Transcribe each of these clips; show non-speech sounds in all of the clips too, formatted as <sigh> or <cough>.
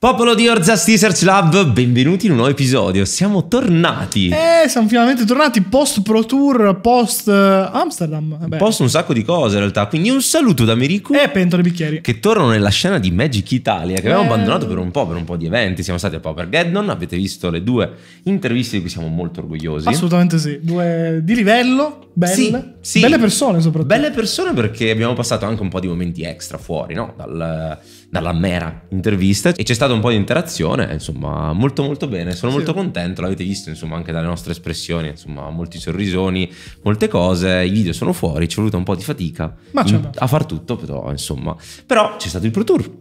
Popolo di Orzas Teasers Lab, benvenuti in un nuovo episodio. Siamo tornati. Eh, siamo finalmente tornati post Pro Tour, post eh, Amsterdam. Vabbè. Eh, post un sacco di cose in realtà. Quindi un saluto da Merico. E pentole bicchieri. Che tornano nella scena di Magic Italia, che eh. avevamo abbandonato per un po', per un po' di eventi. Siamo stati a Power Geddon, avete visto le due interviste di cui siamo molto orgogliosi. Assolutamente sì. Due di livello, belle. Sì, sì. Belle persone soprattutto. Belle persone perché abbiamo passato anche un po' di momenti extra fuori, no? Dal dalla mera intervista e c'è stata un po' di interazione, insomma, molto molto bene, sono sì. molto contento, l'avete visto, insomma, anche dalle nostre espressioni, insomma, molti sorrisoni, molte cose, i video sono fuori, ci è voluta un po' di fatica in, a far tutto, però, insomma, però c'è stato il Pro Tour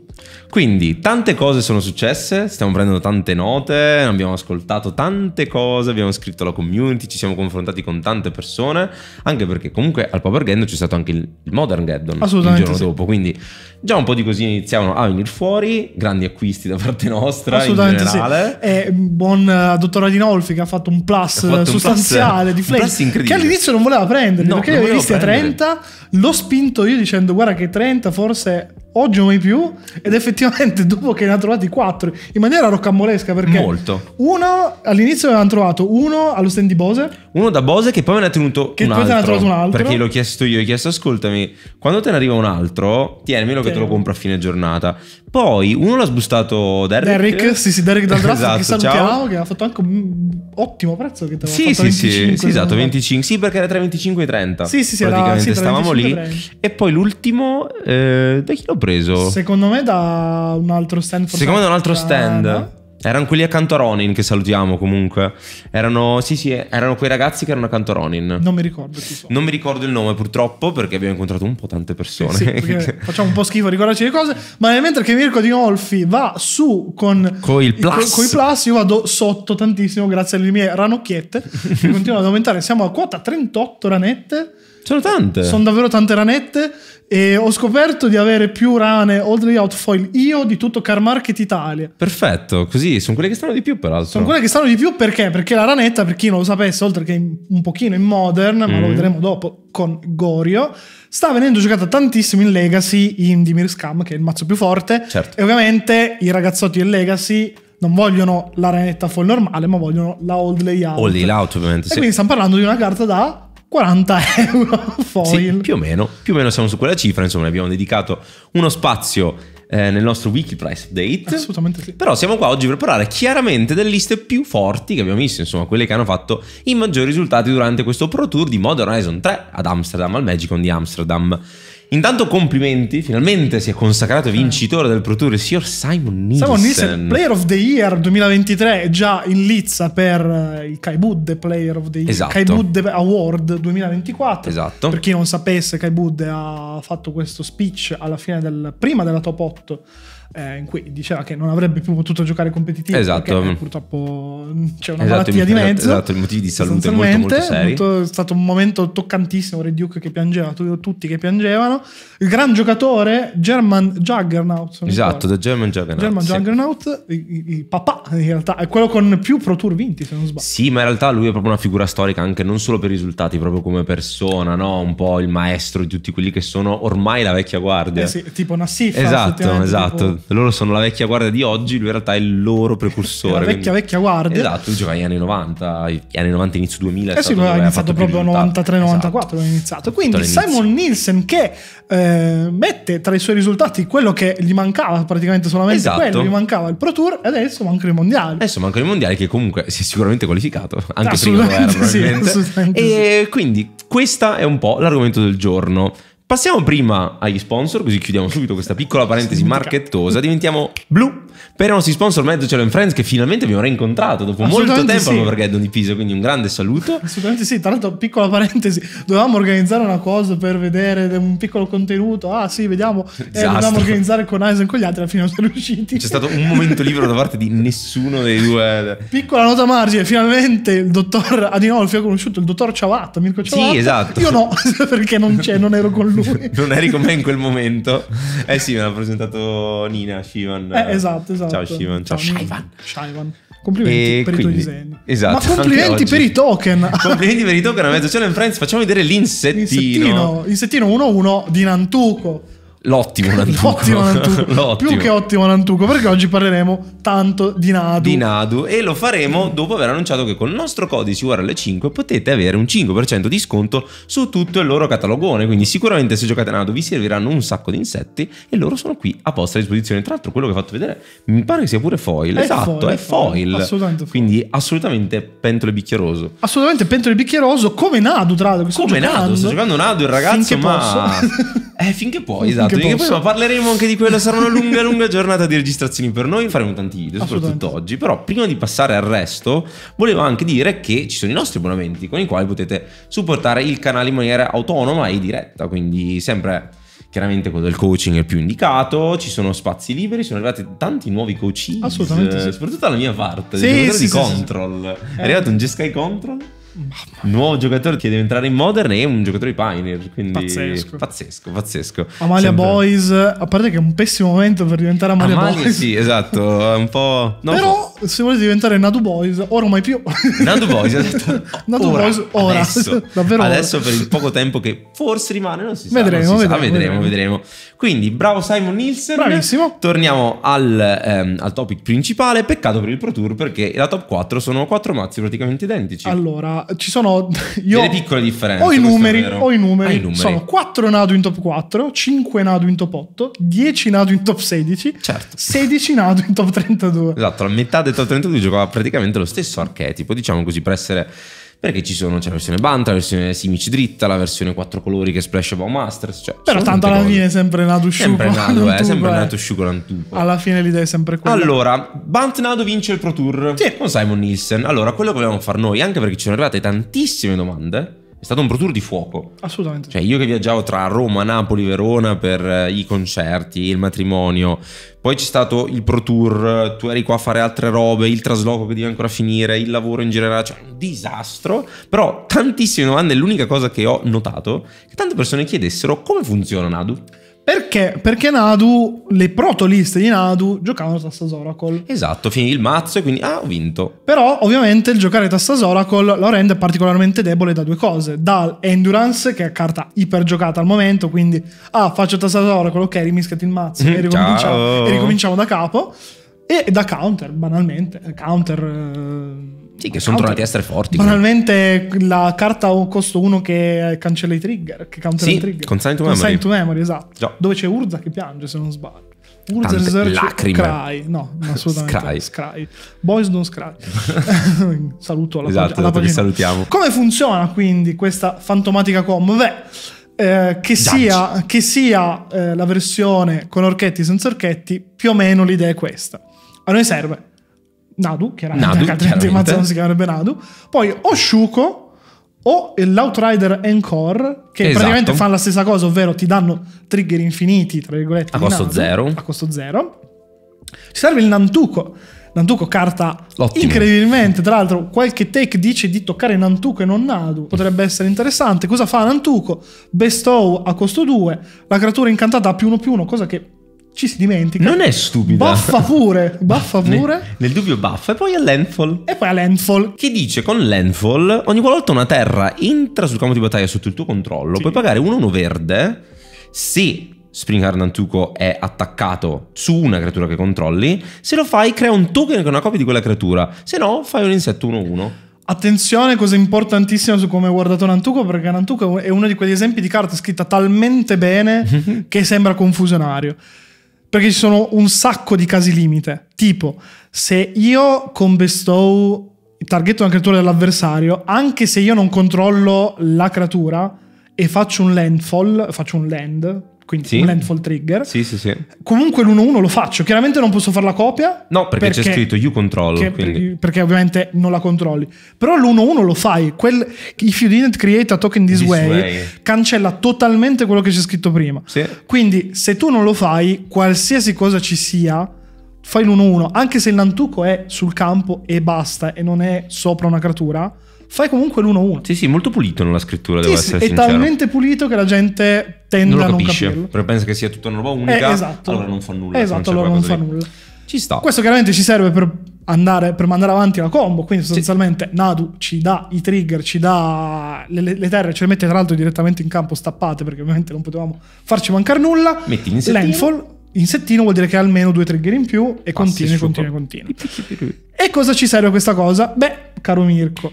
quindi tante cose sono successe, stiamo prendendo tante note, abbiamo ascoltato tante cose, abbiamo scritto alla community, ci siamo confrontati con tante persone, anche perché comunque al Power Gaddon c'è stato anche il Modern Gaddon il giorno sì. dopo, quindi già un po' di così iniziavano a venire fuori, grandi acquisti da parte nostra Assolutamente in generale. Sì. Eh, e buon uh, eh, dottor Adinolfi che ha fatto un plus fatto sostanziale un plus, di Flash che all'inizio non voleva prendere no, perché li aveva visto a 30, l'ho spinto io dicendo guarda che 30 forse oggi non hai più ed effettivamente <laughs> dopo che ne ha trovati quattro in maniera roccambolesca perché Molto. uno all'inizio avevano trovato uno allo stand di Bose uno da Bose che poi me ne ha tenuto che un poi altro, te ne trovato un altro perché l'ho chiesto io ho chiesto ascoltami quando te ne arriva un altro tienimelo Tieni. che te lo compro a fine giornata poi uno l'ha sbustato Derrick Derrick sì sì Derrick dal <laughs> draft esatto, che salutiamo ciao. che ha fatto anche un ottimo prezzo che te sì, fatto sì, 25, sì, sì esatto 25 sì perché era tra 25 e 30 sì sì sì praticamente era, sì, stavamo lì e poi l'ultimo eh, da chi l'ho preso? Secondo me da un altro stand. Secondo me da un altro stand. No? Erano quelli accanto a Ronin che salutiamo comunque. Erano, sì, sì, erano quei ragazzi che erano accanto a Ronin. Non mi ricordo chi sono. Non mi ricordo il nome purtroppo perché abbiamo incontrato un po' tante persone. sì, <laughs> facciamo un po' schifo a ricordarci le cose. Ma mentre che Mirko Di Olfi va su con, con i plus. Con, plus. io vado sotto tantissimo grazie alle mie ranocchiette che <laughs> continuano ad aumentare. Siamo a quota 38 ranette. Sono tante. Sono davvero tante ranette e ho scoperto di avere più rane old layout foil io di tutto Car Market Italia. Perfetto, così sono quelle che stanno di più peraltro. Sono quelle che stanno di più perché? Perché la ranetta, per chi non lo sapesse, oltre che un pochino in modern, ma lo mm. vedremo dopo con Gorio, sta venendo giocata tantissimo in Legacy in Dimir Scam, che è il mazzo più forte. Certo. E ovviamente i ragazzotti del Legacy non vogliono la ranetta foil normale, ma vogliono la old layout. Old layout ovviamente, E sì. quindi stiamo parlando di una carta da 40 euro foil. Sì, più o meno, più o meno siamo su quella cifra, insomma ne abbiamo dedicato uno spazio eh, nel nostro wiki price update. Assolutamente sì. Però siamo qua oggi per parlare chiaramente delle liste più forti che abbiamo visto, insomma quelle che hanno fatto i maggiori risultati durante questo Pro Tour di Modern Horizon 3 ad Amsterdam, al Magicon di Amsterdam. Intanto complimenti, finalmente si è consacrato eh. vincitore del Pro Tour il signor Simon Nielsen. Simon Nielsen, Player of the Year 2023, già in lizza per eh, il Kaibud Player of the Year, esatto. Kaibud Award 2024. Esatto. Per chi non sapesse, Kaibud ha fatto questo speech alla fine del prima della top 8 eh, in cui diceva che non avrebbe più potuto giocare competitivo esatto. perché eh, purtroppo mm, c'è una esatto, malattia esatto, di esatto, mezzo. Esatto, i motivi di salute molto molto seri. Molto, è stato un momento toccantissimo, Red Duke che piangeva, tutti che piangevano. Il gran giocatore German Juggernaut. Esatto, The German Juggernaut. German sì. il, il, papà in realtà, è quello con più Pro Tour vinti se non sbaglio. Sì, ma in realtà lui è proprio una figura storica anche non solo per i risultati, proprio come persona, no? un po' il maestro di tutti quelli che sono ormai la vecchia guardia. Eh sì, tipo Nassif. Esatto, esatto. Tipo, loro sono la vecchia guardia di oggi, lui in realtà è il loro precursore. la vecchia, quindi... vecchia guardia. Esatto, lui negli anni 90, anni 90, inizio 2000. Eh sì, lui ha iniziato proprio 93-94, esatto. iniziato. Quindi Simon Nielsen che eh, mette tra i suoi risultati quello che gli mancava praticamente solamente esatto. quello, gli mancava il Pro Tour e adesso manca il Mondiale. Adesso manca il Mondiale che comunque si è sicuramente qualificato, anche prima Sì, e sì. quindi questa è un po' l'argomento del giorno. Passiamo prima agli sponsor, così chiudiamo subito questa piccola parentesi marchettosa. Diventiamo blu per i nostri sponsor Mezzocelo and Friends che finalmente abbiamo rincontrato dopo molto tempo sì. al Armageddon di Pisa, quindi un grande saluto. Assolutamente sì, tra l'altro piccola parentesi, dovevamo organizzare una cosa per vedere un piccolo contenuto, ah sì, vediamo, eh, dovevamo organizzare con Aizen con gli altri, alla fine non siamo riusciti. C'è stato un momento libero da parte di nessuno dei due. Piccola nota margine, finalmente il dottor Adinolfi ha conosciuto il dottor Ciavatta, Mirko Ciavatta. Sì, esatto. Io no, <laughs> perché non c'è, non ero con lui. non eri con me in quel momento. Eh sì, me l'ha presentato Nina Shivan. Eh, esatto esatto, esatto. Ciao Shivan, ciao, Shivan. Complimenti e per quindi, i tuoi disegni. Esatto. Ma complimenti per i token. <laughs> complimenti per i token a mezzo cielo in Friends. Facciamo vedere l'insettino. insettino 1-1 di Nantuco. L'ottimo Nantuco. L'ottimo Nantuco. <laughs> L'ottimo. Più che ottimo Nantuco, perché oggi parleremo tanto di Nadu. Di Nadu e lo faremo dopo aver annunciato che col nostro codice URL5 potete avere un 5% di sconto su tutto il loro catalogone, quindi sicuramente se giocate a Nadu vi serviranno un sacco di insetti e loro sono qui a vostra disposizione. Tra l'altro quello che ho fatto vedere mi pare che sia pure foil. È esatto, foil, è foil. Assolutamente foil. Quindi assolutamente pentole bicchieroso. Assolutamente pentole bicchieroso come Nadu, tra l'altro. Come giocando. Nadu, sto giocando Nadu il ragazzo, finché ma... <laughs> eh, finché puoi, <laughs> esatto esatto. Che poi, ma parleremo anche di quello. Sarà una lunga, lunga giornata di registrazioni per noi. Faremo tanti video, soprattutto oggi. Però prima di passare al resto, volevo anche dire che ci sono i nostri abbonamenti con i quali potete supportare il canale in maniera autonoma e diretta. Quindi sempre chiaramente quello del coaching è il più indicato, ci sono spazi liberi, sono arrivati tanti nuovi coaching, assolutamente, sì. soprattutto alla mia parte, sì, diciamo, sì, di sì, control. Sì, è eh. arrivato un G-Sky Control nuovo giocatore che deve entrare in Modern e un giocatore di Pioneer. Quindi pazzesco, pazzesco. pazzesco. Amalia Sempre... Boys, a parte che è un pessimo momento per diventare Amalia, Amalia Boys. Sì, esatto, un po'... No, Però po'. se volete diventare Nadu Boys, ora mai più. Nadu Boys, esatto. <laughs> Nadu ora, Boys, ora. Adesso, <laughs> Davvero adesso ora. per il poco tempo che forse rimane, non si sa. Vedremo, si vedremo, sa. vedremo, vedremo, Quindi, bravo Simon Nielsen. Bravissimo. Torniamo al, ehm, al topic principale. Peccato per il Pro Tour perché la top 4 sono quattro mazzi praticamente identici. Allora, ci sono. <laughs> Io Delle piccole differenze. Ho i numeri, ho i numeri. Ah, i numeri. Sono 4 Nado in top 4, 5 Nado in top 8, 10 Nado in top 16, certo. 16 Nado in top 32. Esatto, la metà del top 32 giocava praticamente lo stesso archetipo, diciamo così, per essere perché ci sono, c'è la versione Banta, la versione Simic dritta, la versione 4 colori che splash Bow Masters. Cioè, Però tanto alla fine è sempre Nado Shu Sempre <laughs> Nado, eh, sempre Nado Shu con Alla fine l'idea è sempre quella. Allora, Bant Nado vince il Pro Tour sì. con Simon Nielsen. Allora, quello che volevamo fare noi, anche perché ci sono arrivate tantissime domande è stato un brutto tour di fuoco. Assolutamente. Cioè, io che viaggiavo tra Roma, Napoli, Verona per eh, i concerti, il matrimonio, poi c'è stato il Pro Tour, tu eri qua a fare altre robe, il trasloco che devi ancora finire, il lavoro in generale, cioè un disastro. Però tantissime domande, l'unica cosa che ho notato è che tante persone chiedessero come funziona Nadu. Perché? Perché Nadu, le protoliste di Nadu giocavano Tassas Oracle. Esatto, finì il mazzo e quindi ah, ho vinto. Però ovviamente il giocare Tassas Oracle lo rende particolarmente debole da due cose. Dal Endurance, che è carta ipergiocata al momento, quindi ah, faccio Tassas Oracle, ok, rimiscati il mazzo mm, e, <laughs> ricominciamo, e ricominciamo da capo. E da counter, banalmente, counter eh, sì, che sono tornati a essere forti. Banalmente quindi. la carta a costo 1 che cancella i trigger, che counter sì, i trigger. Consign to memory. Consign to memory, esatto. Già. Dove c'è Urza che piange, se non sbaglio. Urza Research lacrime. Cry. No, <laughs> assolutamente. Scry. Scry. Boys don't scry. <laughs> Saluto la, esatto, alla esatto, pagina. salutiamo. Come funziona quindi questa fantomatica com? Beh, eh, che, sia, che, sia, eh, la versione con orchetti senza orchetti, più o meno l'idea è questa. A noi serve Nadu, chiaramente, Nadu, altrimenti chiaramente. Amazon si chiamerebbe Nadu. Poi Oshuko o l'Outrider Encore, che esatto. praticamente fanno la stessa cosa, ovvero ti danno trigger infiniti, tra virgolette, a costo Nadu, zero. A costo zero. Ci serve il Nantuko. Nantuko carta Ottimo. incredibilmente, tra l'altro qualche take dice di toccare Nantuko e non Nadu, mm. potrebbe essere interessante. Cosa fa Nantuko? Bestow a costo 2, la creatura incantata a più 1 più 1, cosa che ci si dimentica. Non è stupida. Baffa pure, baffa pure. Nel, nel dubbio baffa. E poi a Landfall. E poi a Landfall. Che dice con Landfall, ogni qualvolta una terra entra sul campo di battaglia sotto il tuo controllo, sì. puoi pagare 1-1 verde se Spring Arnantuco è attaccato su una creatura che controlli. Se lo fai, crea un token che è una copia di quella creatura. Se no, fai un insetto 1-1. Attenzione, cosa importantissima su come ho guardato Nantuco, perché Nantuco è uno di quegli esempi di carta scritta talmente bene <laughs> che sembra confusionario. Perché ci sono un sacco di casi limite. Tipo, se io con Bestow targetto una creatura dell'avversario, anche se io non controllo la creatura e faccio un landfall, faccio un land, quindi sì. un landfall trigger. Sì, sì, sì. Comunque l'1-1 lo faccio, chiaramente non posso fare la copia. No, perché, perché c'è scritto you control. Perché, perché ovviamente non la controlli. Però l'1-1 lo fai, quel, if you didn't create a token this, this way, way, cancella totalmente quello che c'è scritto prima. Sì. Quindi se tu non lo fai, qualsiasi cosa ci sia, fai l'1-1, anche se il Nantuco è sul campo e basta e non è sopra una creatura fai comunque l'1-1. Sì, sì, molto pulito nella scrittura, sì, devo sì, essere è sincero. È talmente pulito che la gente tende non a non capisce, capirlo. Però pensa che sia tutta una roba unica, eh, esatto. allora non fa nulla. Esatto, non allora non fa lì. nulla. Ci sta. Questo chiaramente ci serve per andare, per mandare avanti la combo, quindi sostanzialmente sì. Nadu ci dà i trigger, ci dà le, le, terre, ce le mette tra l'altro direttamente in campo stappate perché ovviamente non potevamo farci mancare nulla. Metti in Landfall settino vuol dire che ha almeno due trigger in più e continui, continui, continui. e cosa ci serve questa cosa? Beh, caro Mirko,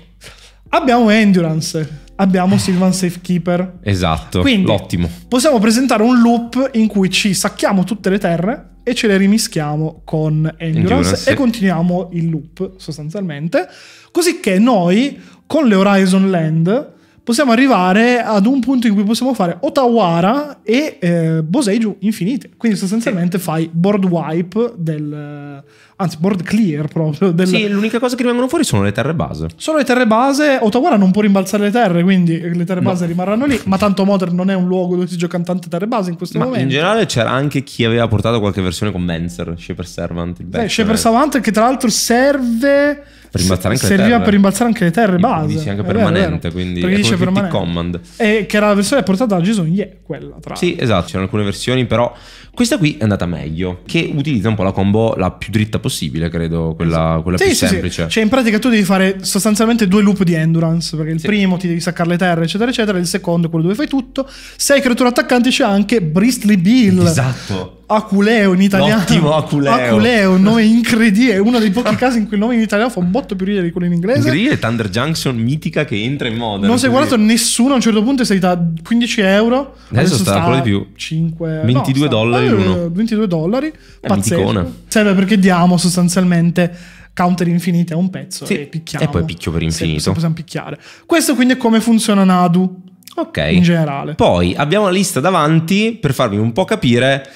Abbiamo Endurance, abbiamo Sylvan Safekeeper. Esatto, Quindi, l'ottimo. Possiamo presentare un loop in cui ci sacchiamo tutte le terre e ce le rimischiamo con Endurance, Endurance. e continuiamo il loop sostanzialmente. Così che noi con le Horizon Land possiamo arrivare ad un punto in cui possiamo fare Otawara e eh, Boseiju infinite. Quindi sostanzialmente sì. fai board wipe del anzi board clear proprio. Del... Sì, l'unica cosa che rimangono fuori sono le terre base. sono le terre base, Otawara non può rimbalzare le terre, quindi le terre base no. rimarranno lì, ma tanto Modern non è un luogo dove si giocano tante terre base in questo ma momento. in generale c'era anche chi aveva portato qualche versione con Menzer, Shaper Servant. Il Beh, Shaper eh. Servant che tra l'altro serve per rimbalzare anche serviva le terre. per rimbalzare anche le terre base. sì, anche è permanente, vero, quindi Perché è dice permanente. Command. E che era la versione portata da Jason Ye, yeah, quella tra Sì, esatto, c'erano alcune versioni, però questa qui è andata meglio, che utilizza un po' la combo la più dritta possibile, credo, quella, esatto. quella sì, più sì, semplice. Sì. Cioè in pratica tu devi fare sostanzialmente due loop di endurance, perché il sì. primo ti devi staccare le terre, eccetera, eccetera, il secondo quello dove fai tutto. Sei creatura attaccante c'è anche Bristly Bill. Esatto. Aculeo in italiano. Ottimo Aculeo. Aculeo, un nome incredibile. Uno dei pochi casi in cui il nome in italiano fa un botto più ridere di quello in inglese. Incredibile Thunder Junction mitica che entra in moda. Non si è guardato nessuno, a un certo punto è salita 15 euro. Adesso, adesso sta quello di più. 5, 22 no, dollari l'uno. 22 eh, dollari. È pazzesco. Serve perché diamo sostanzialmente counter infinite a un pezzo sì. e picchiamo. E poi picchio per infinito. Se possiamo picchiare. Questo quindi è come funziona Nadu. Ok. In generale. Poi abbiamo la lista davanti per farvi un po' capire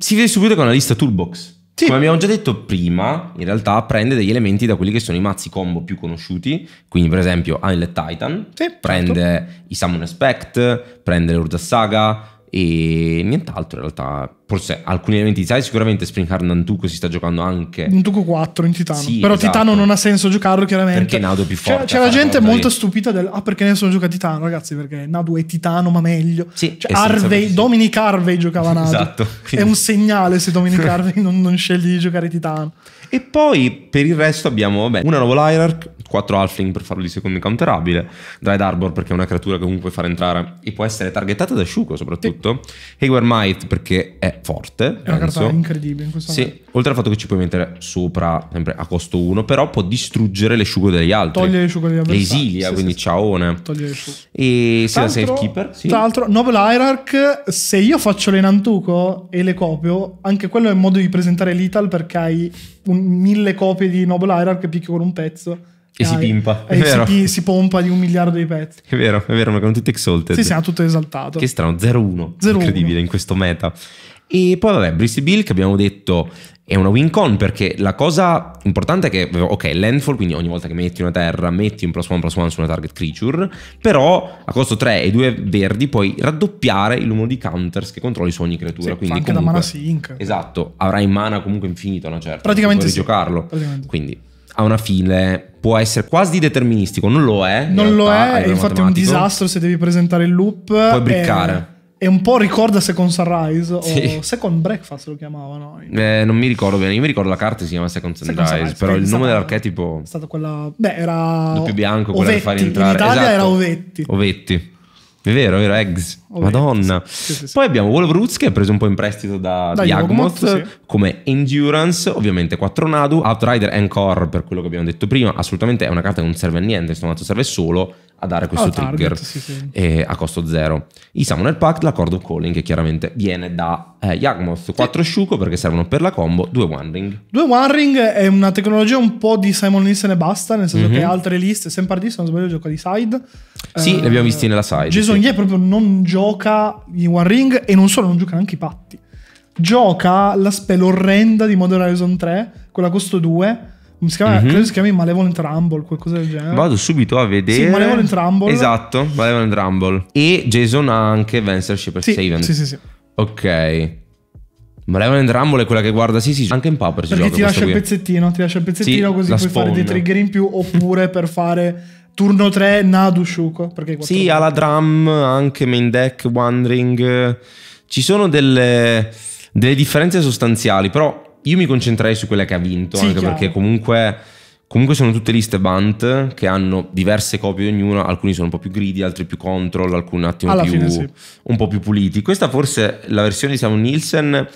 si vede subito che è una lista toolbox. Sì. Come abbiamo già detto prima, in realtà prende degli elementi da quelli che sono i mazzi combo più conosciuti, quindi per esempio Islet Titan, sì, prende certo. i Summon Aspect, prende l'Urda Saga, e nient'altro in realtà forse alcuni elementi sai design sicuramente Springheart Nantuko si sta giocando anche Nantuko 4 in Titano sì, però esatto. Titano non ha senso giocarlo chiaramente perché Nado è più forte c'è, c'è la gente molto lì. stupita del ah perché nessuno gioca Titano ragazzi perché Nado è Titano ma meglio sì, cioè, Harvey, sì. Dominic Harvey giocava Nado esatto, quindi... è un segnale se Dominic <laughs> Harvey non, non, sceglie di giocare Titano e poi per il resto abbiamo vabbè, una nuova Lyric 4 Halfling per farlo di secondo counterabile, Dried Arbor perché è una creatura che comunque far entrare e può essere targettata da Shuko soprattutto, sì. Hayward Might perché è forte, è una penso. carta incredibile in questo sì. Parte. oltre al fatto che ci puoi mettere sopra sempre a costo 1, però può distruggere le Shuko degli altri. Toglie le Shuko degli altri. Esilia, sì, quindi sì, ciaone. Toglie le Shuko. E sia sì, Safekeeper, sì. Tra l'altro Noble Hierarch se io faccio le Nantuko e le copio, anche quello è un modo di presentare l'Ital perché hai un, mille copie di Noble Hierarch e picchio con un pezzo e si pimpa. E si, si, pompa di un miliardo di pezzi. È vero, è vero, ma con tutti exalted. Sì, siamo tutto esaltato. Che strano, 0-1. Incredibile in questo meta. E poi vabbè, Brissy Bill che abbiamo detto è una win con perché la cosa importante è che, ok, landfall, quindi ogni volta che metti una terra metti un plus one plus one su una target creature, però a costo 3 e 2 verdi puoi raddoppiare il numero di counters che controlli su ogni creatura. Sì, quindi anche comunque, da mana sync. Esatto, avrai mana comunque infinita una certa. Praticamente puoi sì. giocarlo. Quindi a una fine può essere quasi deterministico, non lo è. Non realtà, lo è, è infatti è un disastro se devi presentare il loop. Puoi eh, briccare. E, e un po' ricorda Second Sunrise sì. o Second Breakfast lo chiamavano. Eh, non mi ricordo bene, io mi ricordo la carta si chiama Second Sunrise, Second Sunrise però il nome dell'archetipo... È stata quella... Beh, era... Doppio bianco, quella Ovetti, per far In Italia esatto. era Ovetti. Ovetti. È vero, è vero, Eggs. Oh, Madonna. Sì, sì, sì. Poi abbiamo Wolveroots che è preso un po' in prestito da, da Yagmoth come Endurance, ovviamente 4 Nadu, Outrider and Core per quello che abbiamo detto prima, assolutamente è una carta che non serve a niente, insomma serve solo a dare questo oh, trigger target, a costo zero. I Summoner Pact, l'accordo Calling che chiaramente viene da eh, Yagmoth, 4 Shuko perché servono per la combo, 2 One Ring. 2 One Ring è una tecnologia un po' di Simon Listen e basta, nel senso mm-hmm. che mhm. altre liste, sempre di se non sbaglio gioca di side. Sì, eh, le abbiamo eh, visti nella side. Gesù Jason Ye proprio non gioca in One Ring e non solo, non gioca neanche i patti. Gioca la spell orrenda di Modern Horizon 3, quella costo 2. Si chiama, mm-hmm. Credo si chiami Malevolent Rumble, qualcosa del genere. Vado subito a vedere. Sì, Malevolent Rumble. Esatto, Malevolent Rumble. E Jason ha anche Vensership Shipper sì, Saving. Sì, sì, sì. Ok. Malevolent Rumble è quella che guarda, sì, sì, anche in Paper si Perché gioca. ti lascia qui. il pezzettino, ti lascia il pezzettino sì, così puoi spawn. fare dei trigger in più oppure per fare turno 3 Nadu Shuko. Perché sì, ha la drum, anche main deck, wandering. Ci sono delle, delle differenze sostanziali, però io mi concentrerei su quella che ha vinto, sì, anche chiaro. perché comunque, comunque, sono tutte liste Bant che hanno diverse copie di ognuna, alcuni sono un po' più gridi, altri più control, alcuni un attimo più, fine, sì. un po' più puliti. Questa forse la versione di Sam Nielsen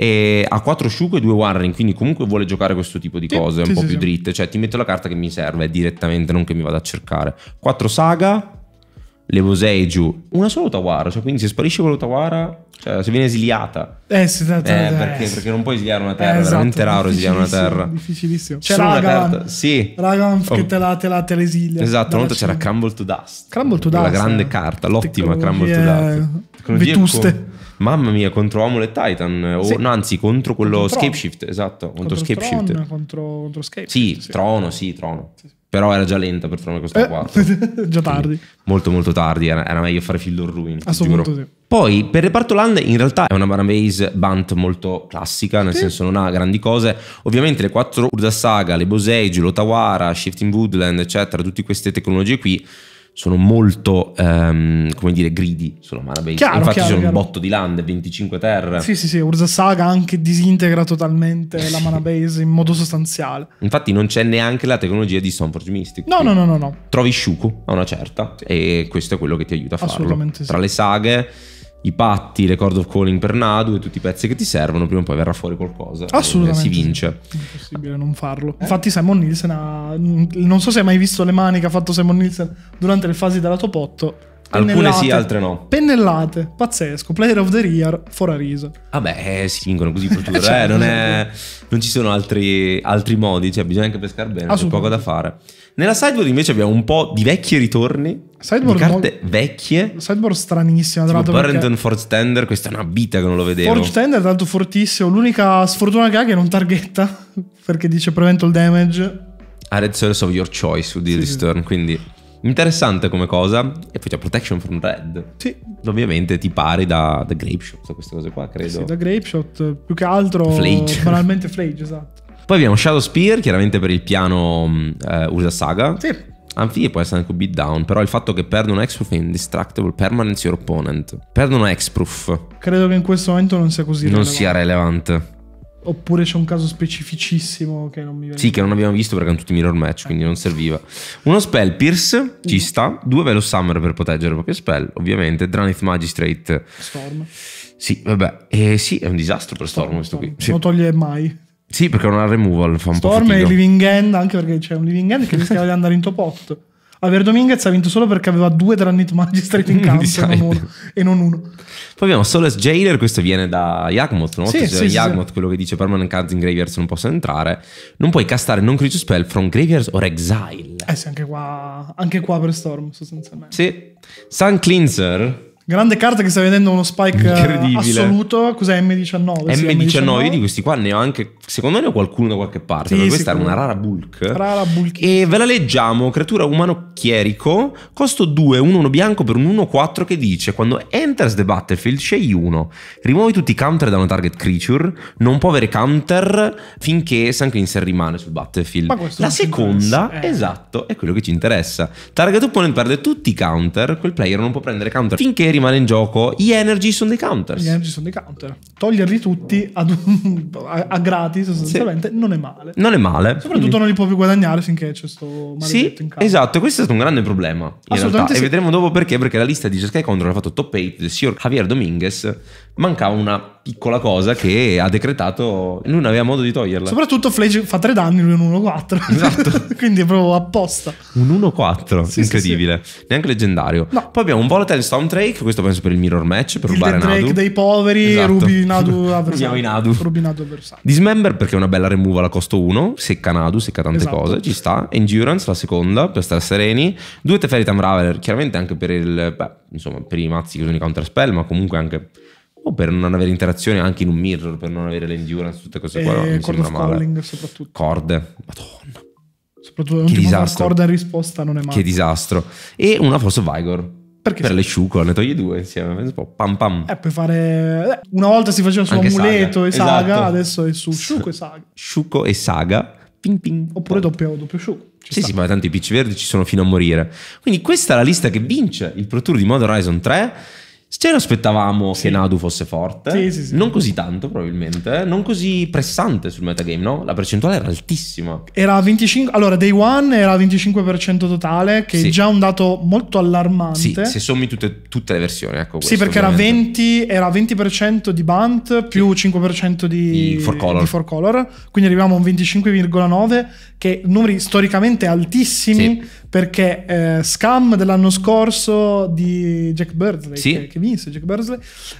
e ha 4 asciugo e 2 warring, quindi comunque vuole giocare questo tipo di cose sì, un sì, po' sì, più dritte, cioè ti metto la carta che mi serve direttamente, non che mi vada a cercare. 4 saga, le Vosei giù, una sola Tawara, cioè quindi se sparisce con la cioè se viene esiliata. Eh, sì, esatto, eh, esatto. perché, eh, perché non puoi esiliare una terra, eh, esatto, è veramente raro esiliare una terra. Difficilissimo. C'era una carta, sì. Ragan oh. che te la, te la, te l'esilia Esatto, una volta c'era Crumble to Dust. Crumble to Dust. La grande eh. carta, l'ottima Crumble to Dust. Vetuste. Mamma mia, contro Amulet Titan, eh, sì. no, anzi contro quello contro Scapeshift, esatto, contro, contro Scapeshift. Tron, contro, contro Scapeshift. Sì, sì, Trono, sì, Trono. Sì, Però era già lenta per Trono questa eh, 4. <laughs> già tardi. Molto molto tardi, era, era meglio fare Field of Ruin, Assolutamente sì. Poi per reparto land in realtà è una Banabase Bunt molto classica, nel sì. senso non ha grandi cose. Ovviamente le quattro Urda Saga, le Boseiju, l'Otawara, Shifting Woodland, eccetera, tutte queste tecnologie qui sono molto, um, come dire, gridi sulla mana base. Chiaro, Infatti chiaro, sono chiaro. un botto di land, 25 terre. Sì, sì, sì, Urza Saga anche disintegra totalmente la mana base in modo sostanziale. Infatti non c'è neanche la tecnologia di Stoneforge Mystic. No, no, no, no, no, Trovi Shuku a una certa sì. e questo è quello che ti aiuta a farlo. Assolutamente sì. Tra le saghe i patti, le cord of calling per Nadu e tutti i pezzi che ti servono, prima o poi verrà fuori qualcosa. Assolutamente. si vince. È impossibile non farlo. Eh? Infatti Simon Nielsen ha... Non so se hai mai visto le mani che ha fatto Simon Nielsen durante le fasi della top 8 Alcune sì, altre no. Pennellate, pazzesco. Player of the Year, fora riso. reason. Vabbè, eh, si vincono così per tutto. <laughs> Eh, cioè, eh, non, non, ci sono altri, altri, modi, cioè bisogna anche pescare bene, c'è poco da fare. Nella sideboard invece abbiamo un po' di vecchi ritorni. Sideboard carte no... vecchie. Sideboard stranissima, tra l'altro. Barrington Forge Tender, questa è una vita che non lo vedevo. Forge Tender, è tanto fortissimo. L'unica sfortuna che ha è che non targhetta, <laughs> perché dice prevento il damage. A red source of your choice, su sì, Dirty sì. Storm, quindi... Interessante come cosa. E poi c'è Protection from Red. Sì. Ovviamente ti pari da, da Grape Shot, queste cose qua, credo. Sì, da Grape Shot, più che altro. Flage. <laughs> Banalmente Flage, esatto. Poi abbiamo Shadow Spear, chiaramente per il piano eh, Usa Saga. Sì. Anfibia può essere anche un beatdown, però il fatto che perdono X-Proof è indestructible, permanence your opponent. Perdono X-Proof. Credo che in questo momento non sia così non rilevante. Non sia relevante. Oppure c'è un caso specificissimo che non mi viene. Sì, che non abbiamo visto perché erano tutti mirror match, quindi non serviva. Uno spell Pierce ci sta, due Velo Summer per proteggere il proprio spell, ovviamente. Dranith Magistrate. Storm. Sì, vabbè. E eh, sì, è un disastro per Storm, Storm questo qui. Sì. Non toglie mai. Sì, perché non ha removal, fa un Storm po' Storm e Living End, anche perché c'è un Living End che rischiava di andare in top 8. Aver Dominguez ha vinto solo perché aveva due Granite Magistrate in <laughs> campo e non, uno, e non uno. Poi abbiamo Soles Jailer, questo viene da Yagmoth, no? Sì, cioè, sì, Yagmoth, sì, quello che dice permanent cards in graveyards non possono entrare. Non puoi castare non creature spell from graveyards or exile. Eh sì, anche qua, anche qua per Storm sostanzialmente. Sì. Sun Cleanser Grande carta che sta vedendo uno spike eh, assoluto. Cos'è M19? M19, M19. io di questi qua ne ho anche. Secondo me ne ho qualcuno da qualche parte. Sì, questa era una rara bulk. Rara bulk. E ve la leggiamo: creatura umano chierico. Costo 2, 1, 1 bianco per un 1-4 che dice: Quando enters the battlefield, scegli 1. Rimuovi tutti i counter da una target creature. Non può avere counter finché Sankinser rimane sul battlefield. Ma La seconda, eh. esatto, è quello che ci interessa. Target opponent perde tutti i counter. Quel player non può prendere counter finché rimane in gioco, gli energy sono dei counter. Gli energy sono dei counter toglierli tutti un, a, a, gratis sostanzialmente sì. non è male. Non è male. Soprattutto quindi... Mm. non li può più guadagnare finché c'è sto questo Sì, esatto, questo è stato un grande problema Assolutamente sì. E vedremo dopo perché, perché la lista di Sky Control ha fatto top 8 del signor Javier Dominguez, mancava una piccola cosa che ha decretato lui non aveva modo di toglierla. Soprattutto Flage fa tre danni, lui è un 1-4. Esatto. <laughs> quindi è proprio apposta. Un 1-4, sì, incredibile. Sì, Neanche leggendario. No. Poi abbiamo un Volatile Storm Drake, questo penso per il mirror match, per il rubare Nadu. Drake dei poveri, esatto. Ruby Rubinato avversario. Rubinado. Rubinato avversario. Dismember perché è una bella removal a costo 1, secca Nadu, secca tante esatto. cose, ci sta. Endurance la seconda per stare sereni. Due Teferi Raveler, chiaramente anche per il beh, insomma, per i mazzi che usano i counter spell, ma comunque anche o oh, per non avere interazione anche in un mirror, per non avere l'endurance, tutte cose qua, eh, no, mi sembra male. soprattutto. Corde. Madonna. Soprattutto che disastro. corda risposta non è male. Che disastro. E una forse Vigor perché per sì. l'esciuco, ne togli due insieme. Pam pam. Eh, puoi fare. Eh, una volta si faceva su Anche amuleto saga. e saga, esatto. adesso è su sciuco e saga. Sciuco e saga. Ping, ping, Oppure doppio, doppio sciuco. Ci sì, sta. sì, ma tanto i picci verdi ci sono fino a morire. Quindi questa è la lista che vince il Pro Tour di Modern Horizon 3 Ce l'aspettavamo sì. che Nadu fosse forte, sì, sì, sì. non così tanto probabilmente, eh. non così pressante sul metagame, no? La percentuale era altissima. Era 25, allora day one era 25% totale, che sì. è già un dato molto allarmante. Sì, se sommi tutte, tutte le versioni, ecco. Questo, sì, perché era 20, era 20%, di Bunt più 5% di, di, for color. di for color, quindi arriviamo a un 25,9 che numeri storicamente altissimi perché eh, Scam dell'anno scorso di Jack Bird, Sì, che, che anche visto Jack Bersley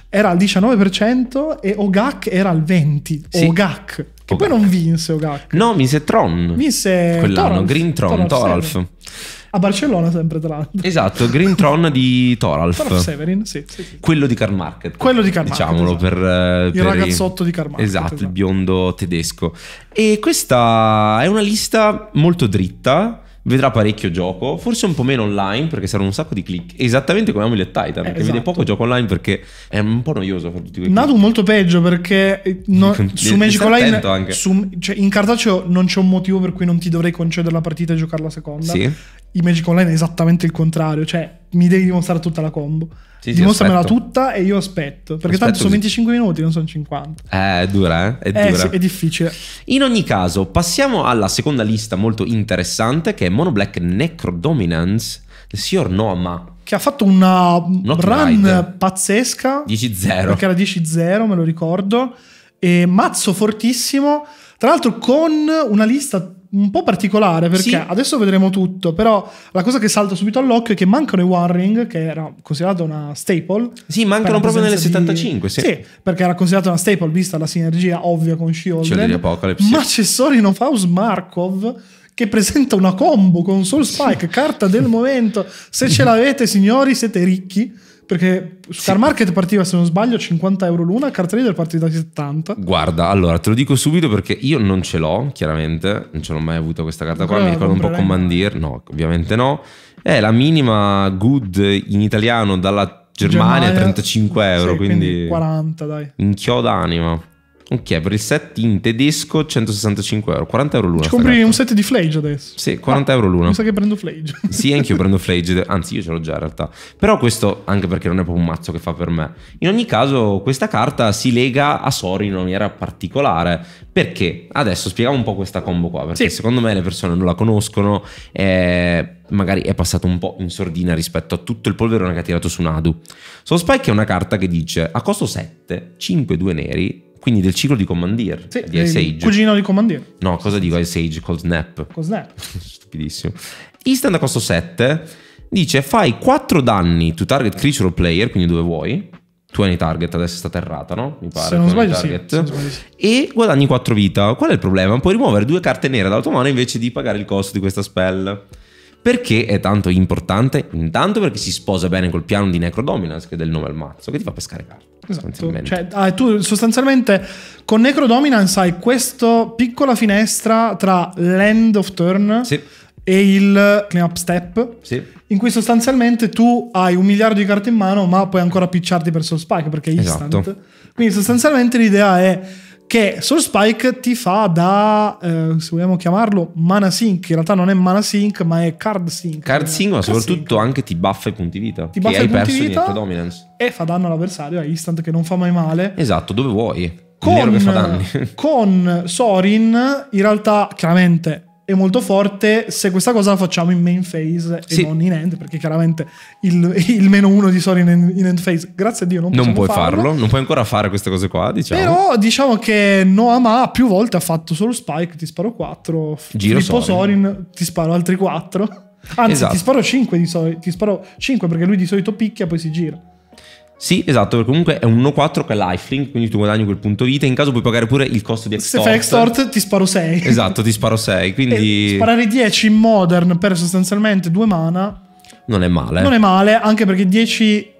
era al 19% e Ogak era al 20%. Sì. Che Ogak. poi non vinse Ogak. No, vinse Tron. Vinse quell'anno, Toralf. Green Tron, Toralf. Toralf. A Barcellona sempre tra l'altro. Esatto, Green Tron di Toralf. Toralf Severin, sì, sì, sì. Quello di Car Market. Quello di Car Market. Diciamolo esatto. per, eh, Il ragazzotto di Car Market. Esatto, esatto, il esatto. biondo tedesco. E questa è una lista molto dritta vedrà parecchio gioco, forse un po' meno online perché saranno un sacco di click, esattamente come Amulet Titan, perché eh, esatto. vede poco gioco online perché è un po' noioso per tutti quei Nadu molto peggio perché eh, no, su Magic Online su, cioè, in cartaceo non c'è un motivo per cui non ti dovrei concedere la partita e giocare la seconda. Sì. In Magic Online è esattamente il contrario, cioè mi devi dimostrare tutta la combo. Sì, sì, Dimostramela aspetto. tutta e io aspetto. Perché aspetto tanto sono 25 minuti, non sono 50. Eh, è dura, eh? È, eh, Sì, è difficile. In ogni caso, passiamo alla seconda lista molto interessante che è Mono Black Necro Dominance. Sì signor Noma. che ha fatto una Not run right. pazzesca 10-0 perché era 10-0 me lo ricordo e mazzo fortissimo tra l'altro con una lista un po' particolare perché sì. adesso vedremo tutto, però la cosa che salta subito all'occhio è che mancano i Warring, che era considerata una staple. Sì, mancano proprio nelle 75, di... sì. sì. perché era considerata una staple vista la sinergia ovvia con Shield. Ma c'è Sorin Faust Markov che presenta una combo con Soul Spike, sì. carta del momento. Se ce l'avete signori siete ricchi. Perché su Car Market partiva, se non sbaglio, 50 euro l'una, Car Trader partiva da 70. Guarda, allora te lo dico subito perché io non ce l'ho, chiaramente, non ce l'ho mai avuto questa carta qua, mi ricordo un po' Commandir, no, ovviamente no. È la minima good in italiano dalla Germania, Germania 35 euro, sì, quindi, quindi 40, dai. Inchioda anima. Ok, avrò il set in tedesco 165 euro, 40 euro l'una. Ci compri un set di Flage adesso? Sì, 40 ah, euro l'una. Mi sa che prendo Flage. <laughs> sì, anch'io prendo Flage, <laughs> anzi io ce l'ho già in realtà. Però questo, anche perché non è proprio un mazzo che fa per me. In ogni caso, questa carta si lega a Sori in maniera particolare. Perché? Adesso spieghiamo un po' questa combo qua, perché sì. secondo me le persone non la conoscono. Eh, magari è passato un po' in sordina rispetto a tutto il polverone che ha tirato su Nadu. Soul Spike è una carta che dice a costo 7, 5 2 neri quindi del ciclo di Commandeer sì, di Ice Age. Cugino di Commandeer. No, cosa dico Ice Age? Cold Snap. Cold Snap. <laughs> Stupidissimo. Instant a costo 7 dice fai 4 danni to target creature player, quindi dove vuoi. Tu hai target, adesso è stata errata, no? Mi pare. Se non sbaglio, sì, se non sbaglio sì. E guadagni 4 vita. Qual è il problema? Puoi rimuovere due carte nere dalla tua mano invece di pagare il costo di questa spell. Perché è tanto importante? Intanto perché si sposa bene col piano di Necrodominance che è del nome al mazzo, che ti fa pescare carte. Esatto. Cioè, ah, tu sostanzialmente con Necrodominance hai questa piccola finestra tra l'end of turn sì. e il clean up step. Sì. In cui sostanzialmente tu hai un miliardo di carte in mano, ma puoi ancora picciarti per Soul Spike perché è esatto. instant. Esatto. Quindi sostanzialmente l'idea è che Soul Spike ti fa da, eh, se vogliamo chiamarlo, mana sync, in realtà non è mana sync ma è card sync. Card sync ma soprattutto sync. anche ti buffa i punti vita. Ti buffa i punti vita dominance. e fa danno all'avversario, a instant che non fa mai male. Esatto, dove vuoi. Con, con Sorin, in realtà, chiaramente è molto forte se questa cosa la facciamo in main phase sì. e non in end, perché chiaramente il, il meno uno di solito in, in, end phase, grazie a Dio, non, non puoi farlo. farlo. Non puoi ancora fare queste cose qua, diciamo. Però diciamo che Noama più volte ha fatto solo Spike, ti sparo 4, Giro Sorin. Sorin, ti sparo altri 4. Anzi, esatto. ti sparo 5 di solito, ti sparo 5 perché lui di solito picchia e poi si gira. Sì, esatto, perché comunque è un 1-4 che è lifelink, quindi tu guadagni quel punto vita. In caso puoi pagare pure il costo di extort. Se fai extort ti sparo 6. Esatto, ti sparo 6. Quindi... sparare 10 in modern per sostanzialmente 2 mana. Non è male. Non è male, anche perché 10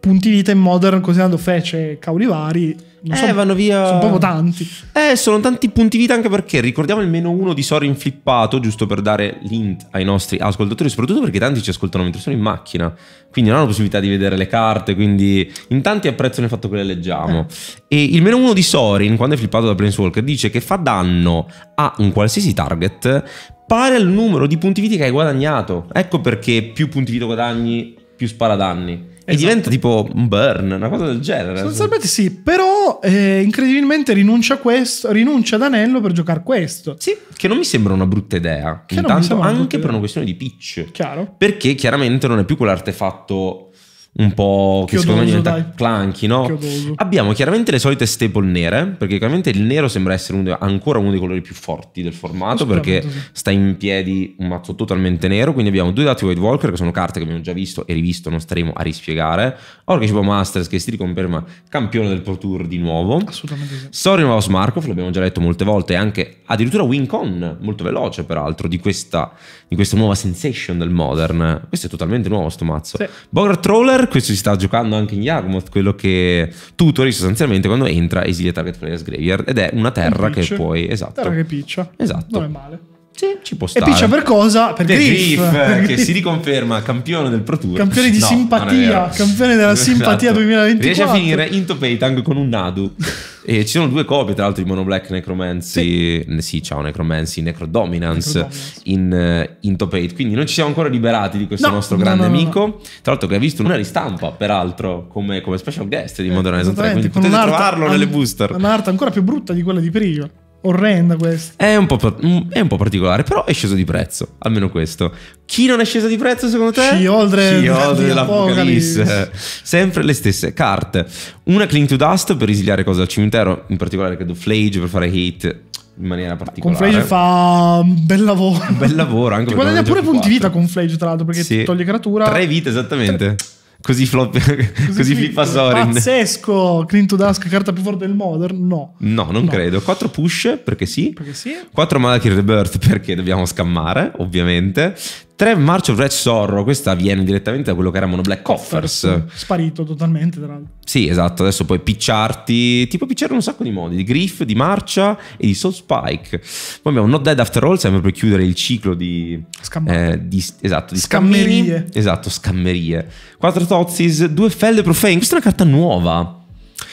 punti vita in Modern, considerando fece e cavoli vari. Non eh, so, vanno via. Sono proprio tanti. Eh, sono tanti punti vita anche perché ricordiamo il meno uno di Sorin flippato, giusto per dare l'int ai nostri ascoltatori, soprattutto perché tanti ci ascoltano mentre sono in macchina, quindi non hanno possibilità di vedere le carte, quindi in tanti apprezzano il fatto che le leggiamo. Eh. E il meno uno di Sorin, quando è flippato da Planeswalker, dice che fa danno a un qualsiasi target pari al numero di punti vita che hai guadagnato. Ecco perché più punti vita guadagni, più spara danni. Esatto. E diventa tipo un burn, una cosa del genere. Sostanzialmente sì, però eh, incredibilmente rinuncia a questo, rinuncia ad Anello per giocare questo. Sì, che non mi sembra una brutta idea. Che Intanto anche per idea. una questione di pitch. Chiaro. Perché chiaramente non è più quell'artefatto un po' che Chiodoso, secondo me diventa clunky, no? Chiodoso. Abbiamo chiaramente le solite staple nere, perché chiaramente il nero sembra essere uno, ancora uno dei colori più forti del formato, perché sì. sta in piedi un mazzo totalmente nero, quindi abbiamo due dati White Walker, che sono carte che abbiamo già visto e rivisto, non staremo a rispiegare, Orchestra Masters, che si riconferma campione del Pro Tour di nuovo, assolutamente sì. Sorin House Markov, l'abbiamo già letto molte volte, e anche addirittura Wincon, molto veloce peraltro, di questa di questa nuova sensation del modern. Questo è totalmente nuovo sto mazzo. Sì. Bogart Troller, questo si sta giocando anche in Yarmouth, quello che tutori sostanzialmente quando entra esilia target player graveyard ed è una terra che puoi, esatto. Terra che piccia. Esatto. Non è male. Sì, ci può stare. E piccia per cosa? Per The Griff, Griff <laughs> che si riconferma campione del Pro Tour. Campione di no, simpatia, campione della <laughs> simpatia esatto. 2024. Riesce a finire in top 8 anche con un Nadu. <laughs> E ci sono due copie, tra l'altro, di Mono Necromancy. Sì, sì ciao, Necromancy, Necrodominance, Necrodominance. In, eh, in, top 8. Quindi non ci siamo ancora liberati di questo no, nostro grande no, no, amico. Tra l'altro, che ha visto una ristampa, peraltro, come, come special guest di eh, Modern Horizon eh, 3. Quindi potete trovarlo an- nelle booster. Un'arte ancora più brutta di quella di prima. Orrenda questa. È un, po mm, è un po' particolare, però è sceso di prezzo, almeno questo. Chi non è sceso di prezzo secondo te? Chi oltre, Chi oltre l'Apocalisse. Sempre le stesse carte. Una Cling to Dust per esiliare cose dal cimitero, in particolare credo Flage per fare hit in maniera particolare. Con Flage fa un bel lavoro. bel lavoro anche Ti guadagna pure punti vita con Flage, tra l'altro, perché sì. toglie creatura. Tre vite esattamente. Tre. Così, flop, <laughs> così, così flippa Soren. Pazzesco, Clean Dusk, carta più forte del Modern? No. No, non no. credo. 4 push, perché sì. Perché sì. 4 Malachi Rebirth, <laughs> perché dobbiamo scammare, ovviamente. 3 March of Red Sorrow, questa viene direttamente da quello che erano Mono Black Coffers. Sparito totalmente, tra l'altro. Sì, esatto, adesso puoi picciarti, tipo picciare un sacco di modi, di Griff, di Marcia e di Soul Spike. Poi abbiamo Not Dead After All, sempre per chiudere il ciclo di... Eh, di esatto, di scammerie. Scammini. Esatto, scammerie. 4 Tozis, 2 Felde Profane, questa è una carta nuova.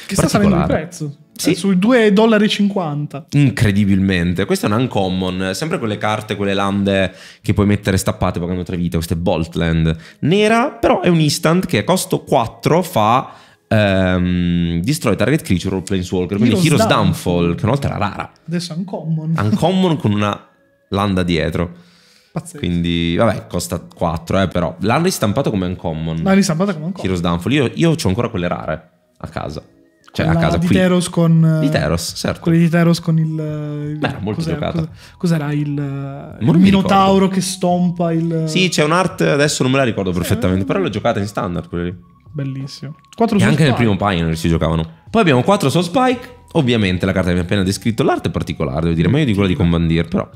Che sta salendo il prezzo. Sì. Eh, sui 2,50 dollari. Incredibilmente. Questo è un uncommon. Sempre quelle carte, quelle lande che puoi mettere stappate pagando tre vite. Queste Boltland. Nera, però è un instant che a costo 4 fa... Um, destroy target creature o planeswalker quindi Heroes, Heroes Downfall che una volta era rara adesso è uncommon uncommon con una landa dietro Pazzesco. Quindi, vabbè, costa 4, eh, però. L'hanno ristampato come uncommon. L'hanno ristampato come uncommon. Heroes Downfall. Io, io ho ancora quelle rare a casa cioè a casa di qui. Teros con di eh, Teros, certo. Quelli di Teros con il, il Beh, molto cos'era, giocata. Cos'era, il, eh, il Minotauro che stompa il eh, Sì, c'è un art adesso non me la ricordo sì, perfettamente, però l'ho giocata in standard quelli lì. Bellissimo. Quattro e anche Spike. nel primo Pioneer si giocavano. Poi abbiamo 4 Soul Spike Ovviamente la carta che mi ha appena descritto, l'arte è particolare, devo dire, meglio di quella di Combandir, però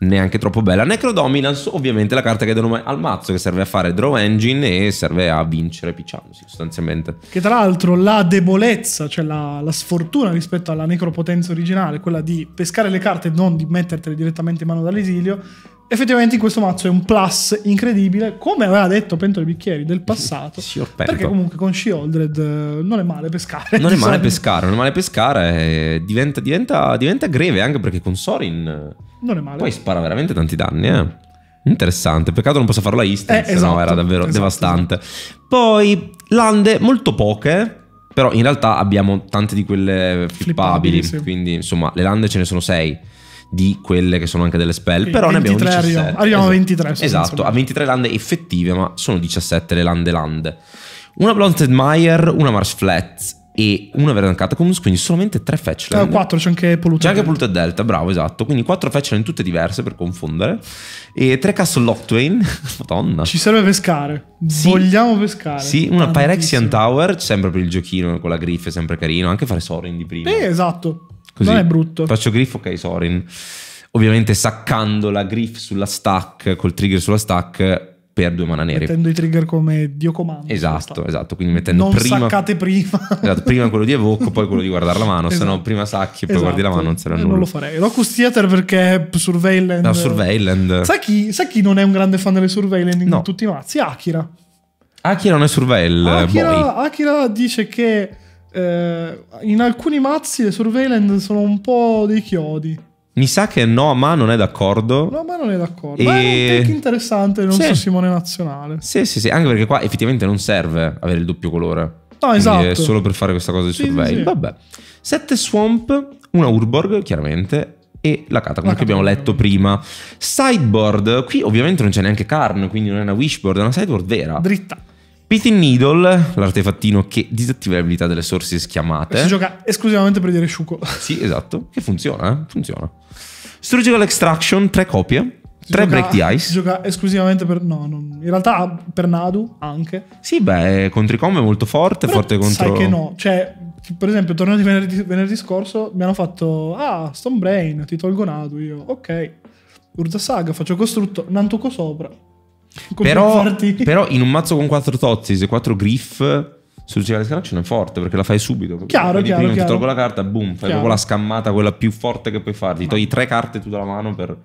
neanche troppo bella. Necrodominance, ovviamente la carta che nome al mazzo, che serve a fare draw engine e serve a vincere picciandosi sostanzialmente. Che tra l'altro la debolezza, cioè la, la sfortuna rispetto alla necropotenza originale, quella di pescare le carte e non di mettertele direttamente in mano dall'esilio, effettivamente in questo mazzo è un plus incredibile, come aveva detto Pentole Bicchieri del passato. perché comunque con Shieldred eh, non è male pescare. Non è male diciamo. pescare, non è male pescare, eh, diventa, diventa, diventa, greve anche perché con Sorin eh, non è male. poi spara veramente tanti danni. Eh. Interessante, peccato non possa farlo la Instance, eh, esatto, no, era davvero esatto, devastante. Esatto. Poi lande molto poche, però in realtà abbiamo tante di quelle flippabili, flippabili sì. quindi insomma le lande ce ne sono 6 di quelle che sono anche delle spell, okay, però ne abbiamo 17. Arriviamo, arriviamo esatto. esatto a 23. Esatto, a 23 lande effettive, ma sono 17 le lande land. Una Blunted Mire, una Mars Flat e una Verdant Catacombs, quindi solamente tre fetchland. 4, eh, c'è anche Polluted C'è anche Polluted Delta, bravo, esatto. Quindi quattro fetchland tutte diverse per confondere. E tre Castle Lockwain, <laughs> madonna. Ci serve pescare, sì. vogliamo pescare. Sì, una Pyrexian Tower, sempre per il giochino con la griffe, sempre carino, anche fare Sorin di prima. Eh, esatto. Così. Non è brutto. Faccio griff, ok, Sorin. Ovviamente saccando la griff sulla stack, col trigger sulla stack, per due mana nere. Mettendo i trigger come Dio comando. Esatto, esatto. Quindi mettendo non prima... saccate prima. esatto, prima quello di evoco, poi quello di guardare la mano. esatto. Se no, prima sacchi e poi esatto. guardi la mano, non sarà nulla. Non lo farei. Locust Theater perché Surveillance. No, Surveillance. Sai chi, sa chi non è un grande fan delle Surveillance in tutti i mazzi? Akira. Akira non è Surveil. Akira, boh. Akira dice che eh, in alcuni mazzi le surveillance sono un po' dei chiodi. Mi sa che no, ma non è d'accordo. No, ma non è d'accordo. E... Ma è un interessante non sì. so Simone Nazionale. Sì, sì, sì, anche perché qua effettivamente non serve avere il doppio colore. No, esatto. solo per fare questa cosa di sì, surveil. Sì, Vabbè. Sette Swamp, una Urborg, chiaramente, e la Catacomb la che abbiamo letto prima. Sideboard, qui ovviamente non c'è neanche Karn, quindi non è una wishboard, è una sideboard vera. Dritta. Spitting Needle, l'artefattino che disattiva le abilità delle sorsi schiamate. Si gioca esclusivamente per dire sciuco. Sì, esatto. Che funziona, eh? Funziona. Surgical Extraction, tre copie. Si tre gioca, break the ice. Si gioca esclusivamente per. No, non, in realtà per Nadu anche. Sì, beh, contro i com è molto forte. Però forte contro. Sai che no. Cioè, per esempio, tornati venerdì, venerdì scorso mi hanno fatto. Ah, Stone Brain, ti tolgo Nadu. Io, ok. Urza Saga, faccio costrutto, Nantuco sopra. Però, <laughs> però, in un mazzo con 4 Tozzi e 4 Griff sul Cicale Scaraccio è forte perché la fai subito. Chiaro, chiaro, prima chiaro. ti tolgo la carta, boom, fai chiaro. proprio la scammata, quella più forte che puoi farti. Ma... Togli tre carte tu dalla mano per,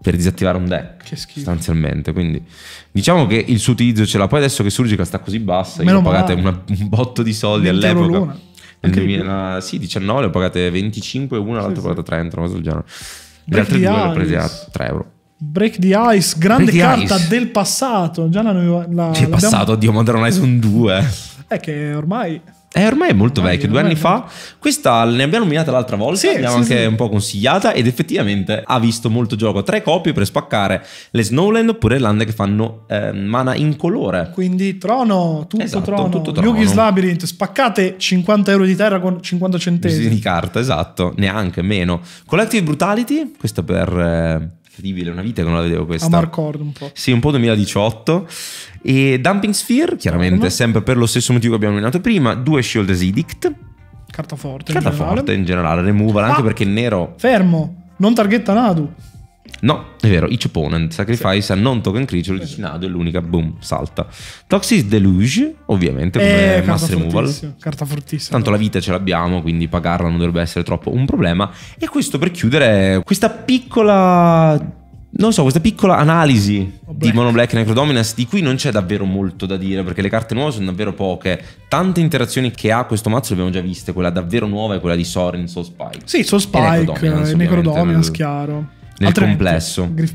per disattivare un deck. Che schifo. Sostanzialmente. Quindi diciamo che il suo utilizzo ce l'ha. Poi adesso che Surgica sta così bassa, Meno io ho pagato un botto di soldi all'epoca. L'una. Nel 2000, sì, 19 ho pagate 25 e una, sì, l'altra ho sì. pagata 30, una cosa del genere. Le altre due le ho prese a 3 euro. Break the Ice, grande Break carta ice. del passato. Già la, la, C'è cioè, passato, oddio, Modern Horizon 2. È eh, che ormai... È ormai è molto ormai, vecchio, due anni fa. Questa ne abbiamo nominata l'altra volta, sì, l'abbiamo sì, anche sì. un po' consigliata ed effettivamente ha visto molto gioco. Tre copie per spaccare le Snowland oppure le lande che fanno eh, mana in colore. Quindi trono, tutto esatto, trono. Tutto trono. Yugi's Labyrinth, spaccate 50 euro di terra con 50 centesimi. Di carta, esatto, neanche meno. Collective Brutality, questo per... Eh, incredibile, una vita che non la vedevo questa. A Amarcord un po'. Sì, un po' 2018. E Dumping Sphere, chiaramente, Carma. sempre per lo stesso motivo che abbiamo nominato prima, due Shoulders Edict. Carta forte. Carta in forte generale. in generale, removal, Ma anche perché nero... Fermo, non targhetta Nadu. No, è vero, each opponent sacrifice sì. a non token creature originado è l'unica, boom, salta. Toxic Deluge, ovviamente, eh, come eh, Mass Removal. Carta fortissima. Tanto la vita ce l'abbiamo, quindi pagarla non dovrebbe essere troppo un problema. E questo per chiudere questa piccola non so, questa piccola analisi Black. di Mono Black e Necrodominance di cui non c'è davvero molto da dire perché le carte nuove sono davvero poche. Tante interazioni che ha questo mazzo le abbiamo già viste, quella davvero nuova è quella di Sorin Soul Spike. Sì, Soul Spike, e Necrodominance, e Necrodominance chiaro nel complesso. Griff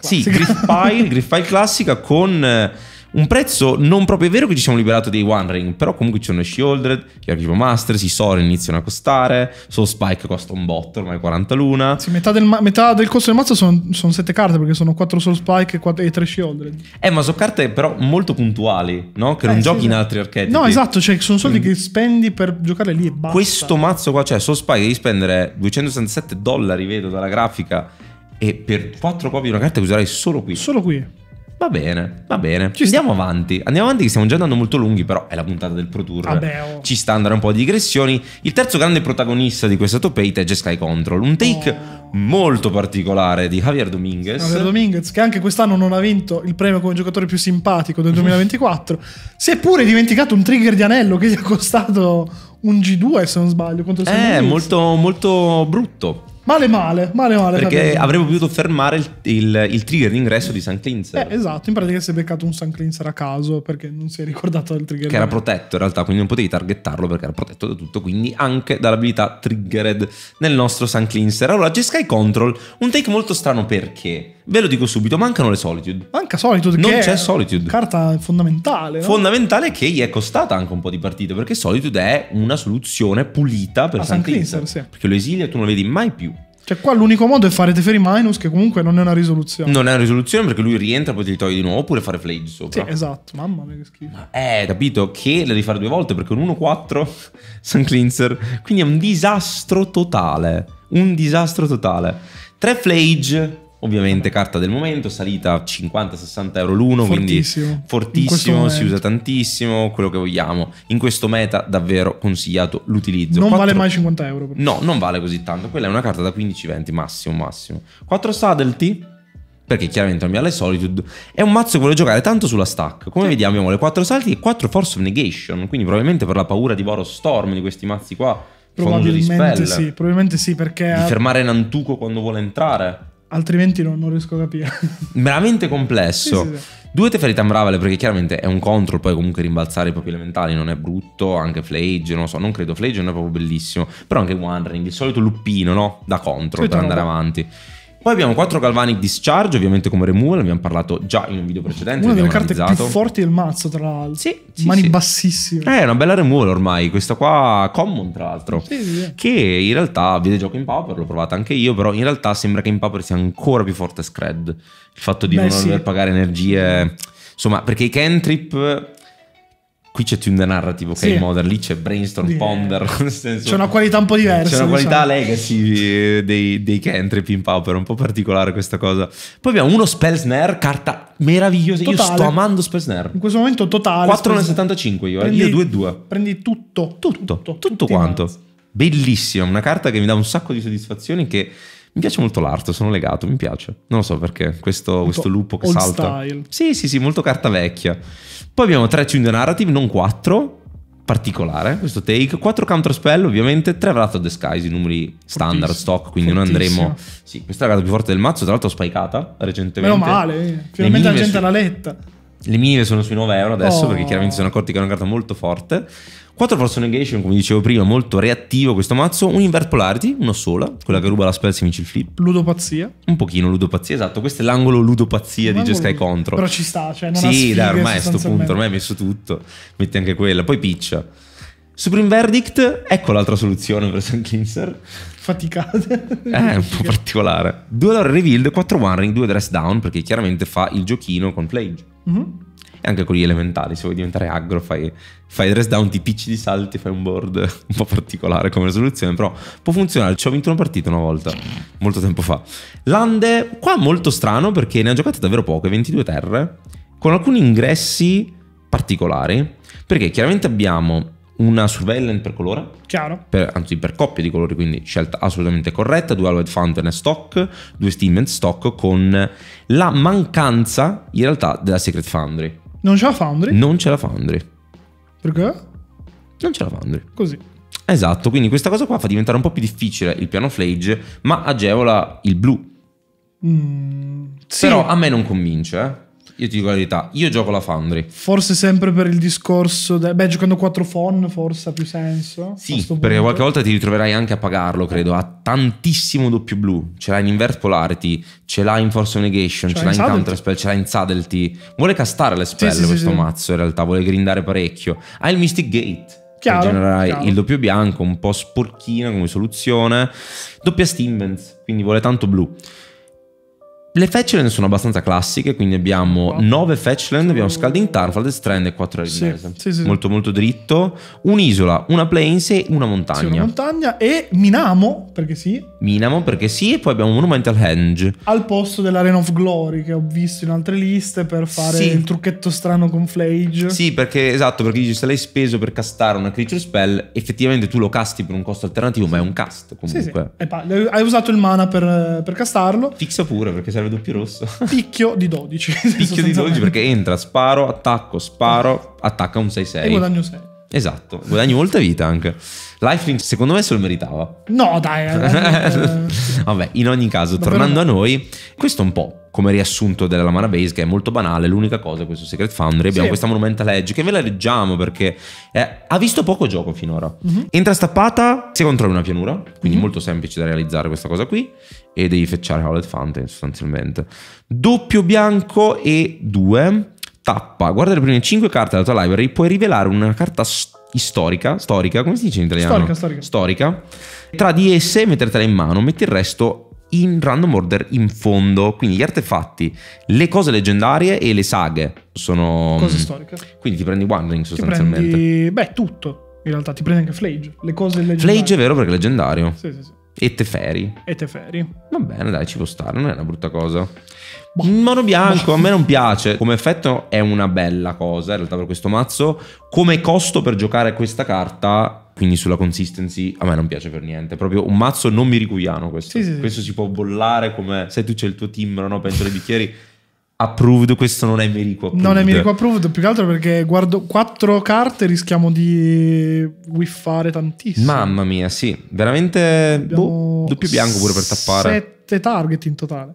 Sì, Griff Pile, classica con eh, un prezzo non proprio vero che ci siamo liberati dei One Ring, però comunque ci sono i Shieldred, gli Archivo Masters, i Soren iniziano a costare, Soul Spike costa un botto, ormai 40 l'una. Sì, metà del, metà del costo del mazzo sono, sono 7 carte perché sono 4 Soul Spike e, 4, e 3 Shieldred. Eh, ma sono carte però molto puntuali, no? Che eh, non sì, giochi sì. in altri archetti. No, esatto, cioè sono soldi mm. che spendi per giocare lì e basta. Questo mazzo qua, cioè Soul Spike devi spendere 267 dollari, vedo dalla grafica, e per 4 copie di una carta che userai solo qui. Solo qui. Va bene, va bene. Ci andiamo sta. avanti. Andiamo avanti, che stiamo già andando molto lunghi, però è la puntata del Pro Tour. Vabbè, oh. Ci sta andare un po' di digressioni. Il terzo grande protagonista di questa top 8 è Jeskai Control. Un take oh. molto particolare di Javier Dominguez. Javier Dominguez, che anche quest'anno non ha vinto il premio come giocatore più simpatico del 2024. <laughs> seppure dimenticato un trigger di anello che gli ha costato un G2, se non sbaglio, contro il San Eh, molto, molto brutto. Male male, male male. Perché avremmo potuto fermare il, il, il trigger d'ingresso di Sun Cleanser. Eh, esatto, in pratica si è beccato un Sun Cleanser a caso perché non si è ricordato del trigger. Che era protetto in realtà, quindi non potevi targettarlo perché era protetto da tutto, quindi anche dall'abilità triggered nel nostro Sun Cleanser. Allora, G-Sky Control, un take molto strano perché Ve lo dico subito, mancano le Solitude. Manca Solitude. Non c'è Solitude. Carta fondamentale. No? Fondamentale che gli è costata anche un po' di partite, perché Solitude è una soluzione pulita per ah, San Clinster, sì. Perché lo esilia tu non lo vedi mai più. Cioè, qua l'unico modo è fare Teferi Minus, che comunque non è una risoluzione. Non è una risoluzione perché lui rientra, e poi ti li di nuovo, oppure fare Flage sopra. Sì, esatto, mamma mia che schifo. Ma eh, capito che la devi fare due volte perché un 1-4 Sun Cleanser. Quindi è un disastro totale. Un disastro totale. Tre Flage Ovviamente carta del momento, salita 50-60 euro l'uno, fortissimo. quindi fortissimo, si usa tantissimo, quello che vogliamo. In questo meta davvero consigliato l'utilizzo. Non 4... vale mai 50 euro. Però. No, non vale così tanto, quella è una carta da 15-20 massimo massimo. 4 Saddlety, perché chiaramente non mi ha le Solitude, è un mazzo che vuole giocare tanto sulla stack. Come sì. vediamo abbiamo le 4 salti e 4 Force of Negation, quindi probabilmente per la paura di Boros Storm di questi mazzi qua. Probabilmente sì, probabilmente sì, perché... Di fermare Nantuko quando vuole entrare altrimenti non, non, riesco a capire. Veramente complesso. Sì, sì, sì. Due Teferi ferita perché chiaramente è un control, poi comunque rimbalzare i propri elementali non è brutto, anche Flage, non so, non credo Flage non è proprio bellissimo, però anche Wandering, il solito luppino, no? Da control per andare avanti. Poi abbiamo 4 Galvanic Discharge, ovviamente come removal, abbiamo parlato già in un video precedente. Una delle carte analizzato. più forti del mazzo, tra l'altro. Sì, sì Mani sì. bassissime. Eh, è una bella removal ormai, questa qua common tra l'altro. Sì, sì. Che in realtà, vede gioco in Pauper, l'ho provata anche io, però in realtà sembra che in Pauper sia ancora più forte Scred. Il fatto di Beh, non dover pagare energie... Insomma, perché i cantrip Qui c'è Tune Narrative, ok, sì. Modern, lì c'è Brainstorm, yeah. Ponder. <laughs> Senso, c'è una qualità un po' diversa. C'è una diciamo. qualità legacy eh, dei, dei Cantrip in Pauper, un po' particolare questa cosa. Poi abbiamo uno Spell Snare, carta meravigliosa. Totale. Io sto amando Spell Snare. In questo momento totale. 4 nel 75 io, eh. prendi, io 2. Prendi tutto. Tutto, tutto, tutto quanto. Bellissima, una carta che mi dà un sacco di soddisfazioni che mi piace molto l'arte, sono legato, mi piace. Non lo so perché, questo, questo lupo che salta. Style. Sì, sì, sì, molto carta vecchia. Poi abbiamo tre Tune Narrative, non quattro. Particolare questo take. Quattro counter spell, ovviamente. Tre Wrath of the Skies, i numeri standard, Fortissimo. stock. Quindi Fortissimo. non andremo. Sì, questa è la carta più forte del mazzo. Tra l'altro, spikata recentemente. Meno male, eh. finalmente la gente su... l'ha letta. Le minime sono sui 9 euro adesso oh. perché chiaramente si sono accorti che è una carta molto forte. 4 Force Negation, come dicevo prima, molto reattivo questo mazzo. Un Invert Polarity, una sola, quella che ruba la spell se vince il flip. Ludopazia. Un pochino ludopazia, esatto. Questo è l'angolo ludopazia di Jeskai contro. Però ci sta, cioè non Sì, dai, ormai a questo punto, ormai hai messo tutto. Metti anche quella, poi piccia. Supreme Verdict, ecco l'altra soluzione per San Kinser. Faticate. Eh, è un po' particolare. 2 Dollar Revealed, 4 One Ring, 2 Dress Down, perché chiaramente fa il giochino con Plage. Mm-hmm. E anche con gli elementari, se vuoi diventare aggro, fai, fai dress down, ti picci di salti, fai un board <laughs> un po' particolare come risoluzione, però può funzionare. Ci ho vinto una partita una volta, molto tempo fa. Lande, qua molto strano perché ne ha giocate davvero poche, 22 terre, con alcuni ingressi particolari, perché chiaramente abbiamo una surveillance per colore, per, anzi per coppia di colori, quindi scelta assolutamente corretta, due Alved Fountain stock, due Steam stock con la mancanza in realtà della Secret Foundry. Non c'è la Foundry? Non c'è la Foundry. Perché? Non c'è la Foundry. Così. Esatto, quindi questa cosa qua fa diventare un po' più difficile il piano flage, ma agevola il blu. Mm, sì. Però a me non convince, eh. Io ti dico la verità, io gioco la Foundry. Forse sempre per il discorso, de... beh giocando 4 phone forse ha più senso. Sì, perché qualche volta ti ritroverai anche a pagarlo, credo, ha tantissimo doppio blu, ce l'ha in invert polarity, ce l'ha in force negation, ce, ce l'ha in, in counter spell, ce l'ha in saddlety. Vuole castare le spell sì, questo sì, mazzo in realtà, vuole grindare parecchio. Ha il mystic gate. Chiaro, genererai chiaro. il doppio bianco, un po' sporchino come soluzione. Doppia Stimbens, quindi vuole tanto blu. Le fetchland sono abbastanza classiche, quindi abbiamo 9 fetchland, abbiamo Scalding Tarfald, Strand e 4 Erinese. Sì, sì, sì. Molto molto dritto. Un'isola, una plains e una montagna. Sì, una montagna e Minamo, perché sì. Minamo, perché sì, e poi abbiamo Monumental Henge. Al posto dell'Arena of Glory, che ho visto in altre liste per fare sì. il trucchetto strano con Flage. Sì, perché esatto, perché dici se l'hai speso per castare una creature spell, effettivamente tu lo casti per un costo alternativo, ma è un cast comunque. Sì, sì. Hai usato il mana per, per castarlo. Fixa pure, perché serve serve doppio rosso. <laughs> Picchio di 12. Picchio di 12 perché entra, sparo, attacco, sparo, attacca un 6-6. E guadagno 6. Esatto, guadagni molta vita anche. Lifelink secondo me se lo meritava. No dai. dai, eh, <laughs> dai, eh, Vabbè, in ogni caso, Davvero tornando no. a noi, questo è un po' come riassunto della Mana Base, che è molto banale, l'unica cosa, questo Secret Foundry, abbiamo sì. questa Monumental Edge, che ve la leggiamo perché eh, ha visto poco gioco finora. Uh-huh. Entra stappata, si controlla una pianura, quindi uh-huh. molto semplice da realizzare questa cosa qui, e devi fecciare Howlett Fountain sostanzialmente. Doppio bianco e due, tappa, guarda le prime 5 carte della tua library, puoi rivelare una carta storica storica, storica, come si dice in italiano? Storica, storica. Storica. Tra di esse mettertela in mano, metti il resto in Random Order in fondo, quindi gli artefatti, le cose leggendarie e le saghe sono... Cose mm, storiche. Quindi ti prendi Wandering sostanzialmente. Prendi, beh, tutto, in realtà ti prendi anche Flage, le cose leggendarie. Flage è vero perché è leggendario. Sì, sì, sì. E Teferi. E Teferi. Va bene, dai, ci può stare, non è una brutta cosa. Boh. Mono bianco boh. a me non piace. Come effetto è una bella cosa, in realtà, per questo mazzo. Come costo per giocare questa carta quindi sulla consistency a me non piace per niente. Proprio un mazzo non miricuiano questo. Sì, sì, sì. Questo si può bollare come se tu c'è il tuo timbro, no? Penso ai bicchieri. Approved, questo non è Mirico Non è Mirico approved, più che altro perché guardo quattro carte rischiamo di whiffare tantissimo. Mamma mia, sì, veramente boh, doppio bianco pure per tappare. Sette target in totale.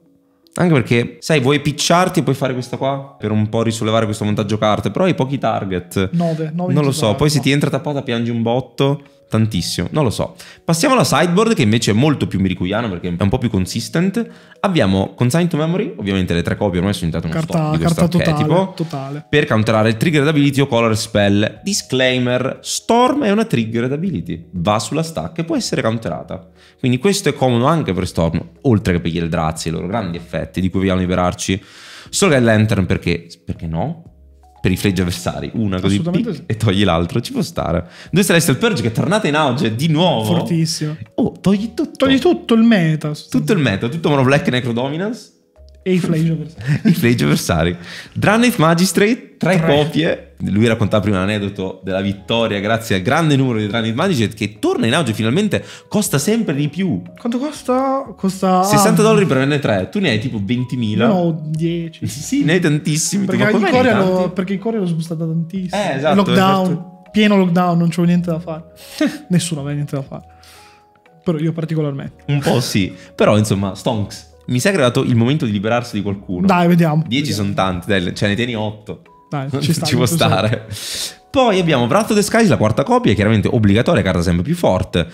Anche perché, sai, vuoi picciarti e puoi fare questa qua per un po' risollevare questo montaggio carte, però hai pochi target. 9, 9 Non lo so, poi no. se ti entra tappata piangi un botto tantissimo, non lo so. Passiamo alla sideboard che invece è molto più miricuiano perché è un po' più consistent. Abbiamo consigned to Memory, ovviamente le tre copie ormai sono diventate uno carta, stock carta totale, totale, Per counterare il trigger ability o color spell. Disclaimer, Storm è una triggered ability, va sulla stack e può essere counterata. Quindi questo è comodo anche per Storm, oltre che per gli Eldrazi e i loro grandi effetti di cui vogliamo liberarci. Solo che è Lantern perché, perché no? per i freggi avversari. Una così pic, e togli l'altro, ci può stare. Due Celestial Purge che è tornata in auge di nuovo. Fortissimo. Oh, togli tutto. Togli tutto il meta. Tutto il meta, tutto Mono Black Necro Dominance. E i Flageoversari. <laughs> I Flageoversari. Dranith Magistrate, tre, tre, copie. Lui raccontava prima l'aneddoto della vittoria grazie al grande numero di Dranith Magistrate che torna in auge finalmente, costa sempre di più. Quanto costa? Costa... 60 dollari per averne 3 tu ne hai tipo 20.000. No, 10. <laughs> Sì, ne hai tantissimi. Perché, tu, ma in lo, perché in Corea l'ho spostata tantissimo. Eh, esatto. Lockdown. Esatto. Pieno lockdown, non c'avevo niente da fare. <laughs> Nessuno aveva niente da fare. Però io particolarmente. Un po' sì. Però insomma, stonks. Mi sa che è arrivato il momento di liberarsi di qualcuno. Dai, vediamo. 10 sono tanti, dai, cioè ne tieni 8. Dai, ci, <laughs> sta, ci può stare. Sei. Poi abbiamo Wrath of the Skies, la quarta copia, chiaramente obbligatoria, carta sempre più forte.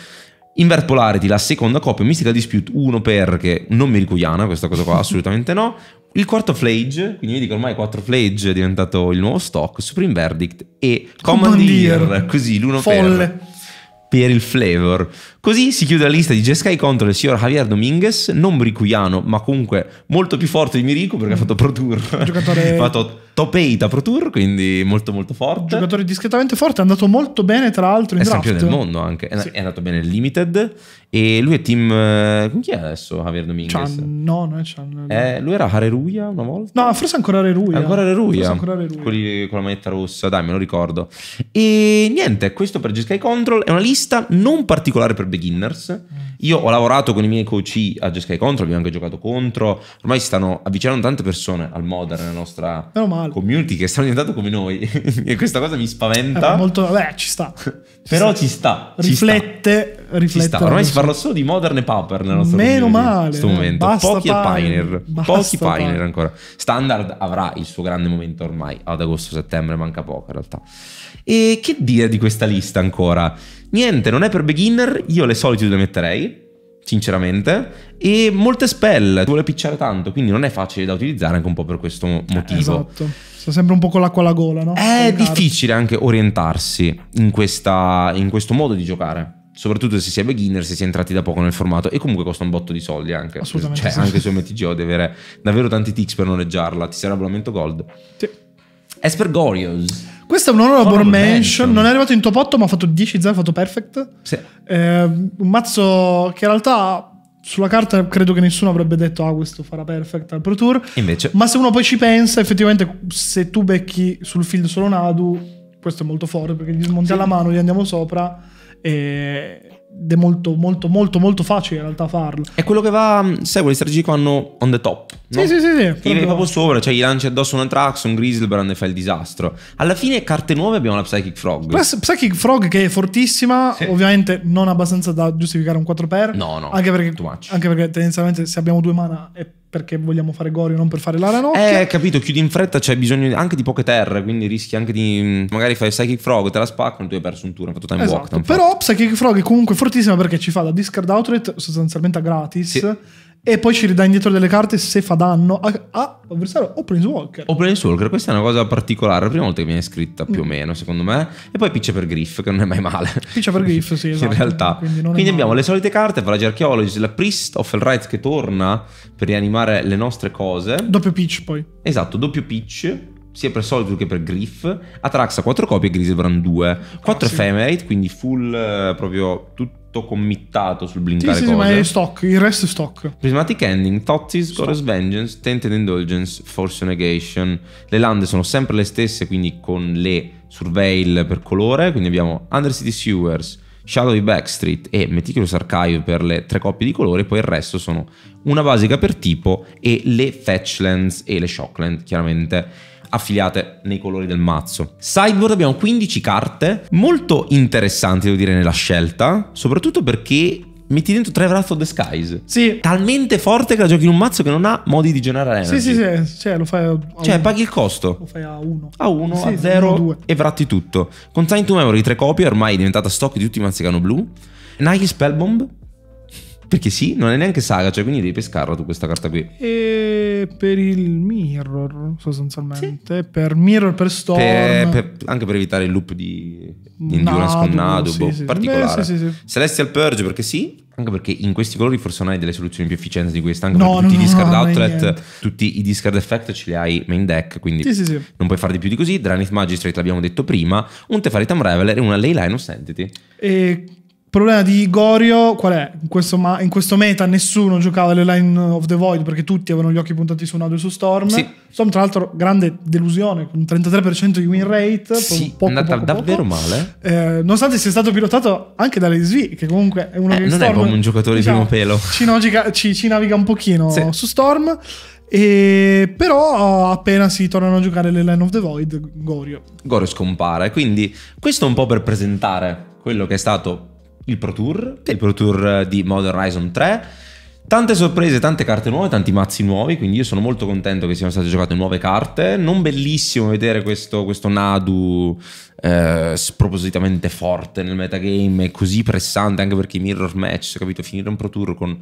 Invert Polarity, la seconda copia, Mystical Dispute 1 perché non mi mericuyana, questa cosa qua <laughs> assolutamente no. Il quarto Flage, quindi vedi che ormai 4 Flage è diventato il nuovo stock, Supreme Verdict e Commandeer, Commandeer. così l'uno Folle. per per il flavor. Così si chiude la lista di Jeskai contro il signor Javier Dominguez, non bricuiano, ma comunque molto più forte di Mirico perché mm. ha fatto Pro Tour. Giocatore... <laughs> ha fatto top 8 a Pro Tour, quindi molto molto forte. Giocatore discretamente forte, è andato molto bene tra l'altro in è draft. È campione del mondo anche, è, sì. è andato bene nel Limited e lui è team... Eh, con chi è adesso Javier Dominguez? Chan, no, non è Chan. Eh, lui era Hareruya una volta? No, forse ancora Hareruya. Ancora Hareruya. con la manetta rossa, dai me lo ricordo. E niente, questo per Jeskai Control è una lista lista non particolare per beginners. Mm. Io ho lavorato con i miei coach a Jeskai Contro, abbiamo anche giocato contro. Ormai si stanno avvicinando tante persone al Modern nella nostra community che stanno diventando come noi. <laughs> e questa cosa mi spaventa. Eh, molto, beh, ci sta. <laughs> Però ci sta. Ci riflette. Ci riflette sta. Ormai si parla solo di modern e paper nella nostra Meno male. In questo momento. Pochi e Pioneer. Basta Pochi Pioneer ancora. Standard avrà il suo grande momento ormai. Ad agosto-settembre manca poco in realtà. E che dire di questa lista ancora? Niente, non è per beginner, io le solite le metterei, sinceramente, e molte spell, vuole picciare tanto, quindi non è facile da utilizzare anche un po' per questo eh, motivo. esatto. Sta sempre un po' con l'acqua alla gola, no? È difficile anche orientarsi in, questa, in questo modo di giocare soprattutto se si è beginner, se si è entrati da poco nel formato e comunque costa un botto di soldi anche. Assolutamente. Cioè, sì. anche su MTGO devi avere davvero tanti ticks per noleggiarla, ti serve l'abbonamento gold. Sì. Esper Aspergorious. Questo è un honorable, honorable mention. mention. Non è arrivato in top 8, ma ha fatto 10-0, ha fatto perfect. Sì. Eh, un mazzo che in realtà sulla carta credo che nessuno avrebbe detto ah questo farà perfect al Pro Tour invece ma se uno poi ci pensa effettivamente se tu becchi sul field solo Nadu questo è molto forte perché gli smonti sì. alla mano gli andiamo sopra e ed è molto, molto, molto, molto facile in realtà farlo. È quello che va, mm, sai, quelle strategie che vanno on the top. No? Sì, sì, sì. sì Ti viene proprio sopra, cioè gli lanci addosso una Trax, un Grizzlebrand e fai il disastro. Alla fine, carte nuove abbiamo la Psychic Frog. La Psychic Frog che è fortissima, sì. ovviamente non abbastanza da giustificare un 4x. No, no. Anche perché, anche perché tendenzialmente se abbiamo due mana è perché vogliamo fare Gorio, non per fare la ranocchia. Eh, capito, chiudi in fretta, c'è bisogno anche di poche terre, quindi rischi anche di... Mm, magari fai Psychic Frog, te la spaccano, tu hai perso un turno, hai fatto time esatto. walk. Però Psychic Frog è comunque fortissima perché ci fa da discard outlet sostanzialmente a gratis. Sì e poi ci ridà indietro delle carte se fa danno a, a avversario o Planeswalker. O Planeswalker, questa è una cosa particolare. La prima volta che viene scritta, più mm. o meno, secondo me. E poi piccia per Griff, che non è mai male. Piccia per Griff, sì. <laughs> Esatto. In realtà. Quindi, Quindi abbiamo le solite carte, Valager Archaeologist, la Priest of Elright che torna per rianimare le nostre cose. Doppio pitch poi. Esatto, doppio pitch sia per Solitude che per Griff, Atraxa 4 copie e Grisebrand 2, 4 ah, sì. Ephemerate, quindi full eh, proprio tutto tutto committato sul blindare sì, sì, ma è stock, il resto è stock. Prismatic Ending, Tottis, Goddess Vengeance, Tainted Indulgence, Force Negation. Le lande sono sempre le stesse, quindi con le surveil per colore, quindi abbiamo Undercity Sewers, Shadow Shadowy Backstreet e Meticulous Archive per le tre coppie di colori, poi il resto sono una basica per tipo e le Fetchlands e le Shockland, chiaramente affiliate nei colori del mazzo. Sideboard abbiamo 15 carte, molto interessanti devo dire nella scelta, soprattutto perché metti dentro tre Wrath of the Skies. Sì. Talmente forte che la giochi in un mazzo che non ha modi di generare energy. Sì, sì, sì. Cioè, lo fai a Cioè, uno. paghi il costo. Lo fai a 1. A 1, sì, a 0 e vratti tutto. Con Time to Memory, tre copie, ormai è diventata stock di tutti i mazzi che hanno blu. Nike Spellbomb, perché sì, non è neanche saga, cioè quindi devi pescarla tu questa carta qui. E per il mirror, sostanzialmente. Sì. Per mirror, per storm. Per, per, anche per evitare il loop di, di endurance Nadubo, con Nadubo. Sì, boh, sì. Particolare. Beh, sì, sì, sì. Celestial Purge perché sì. Anche perché in questi colori forse non hai delle soluzioni più efficienti di questa. Anche no, perché tutti no, i discard no, outlet, tutti i discard effect ce li hai main deck. Quindi non puoi fare di più di così. Dranith Magistrate l'abbiamo detto prima. Un Teferi Teferitam Reveler e una Leyline of Sanctity. E il problema di Gorio qual è? In questo, in questo, meta nessuno giocava le Line of the Void perché tutti avevano gli occhi puntati su Nado e su Storm. Sì. Storm, tra l'altro, grande delusione, con un 33% di win rate. Sì, poco, è andata poco, davvero poco. male. Eh, nonostante sia stato pilotato anche da Lesvi, che comunque è uno eh, che non Storm, è come un giocatore di diciamo, primo pelo. Ci, naviga, ci, ci naviga un pochino sì. su Storm. E però appena si tornano a giocare le Line of the Void, Gorio. Gorio scompare. Quindi questo è un po' per presentare quello che è stato il Pro Tour, il Pro Tour eh, di Modern Horizon 3. Tante sorprese, tante carte nuove, tanti mazzi nuovi, quindi io sono molto contento che siano state giocate nuove carte. Non bellissimo vedere questo, questo Nadu eh, spropositamente forte nel metagame e così pressante anche perché i mirror match, capito? Finire un Pro Tour con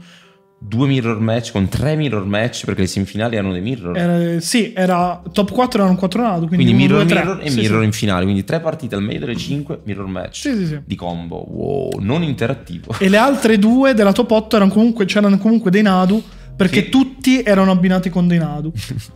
due mirror match con tre mirror match perché le semifinali erano dei mirror era, sì era top 4 erano 4 nato quindi, quindi mirror, 2, mirror e sì, mirror sì. in finale quindi tre partite al meglio delle 5 mirror match sì, di combo wow non interattivo e le altre due della top 8 erano comunque c'erano comunque dei nadu perché tutti erano abbinati con dei nadu <laughs>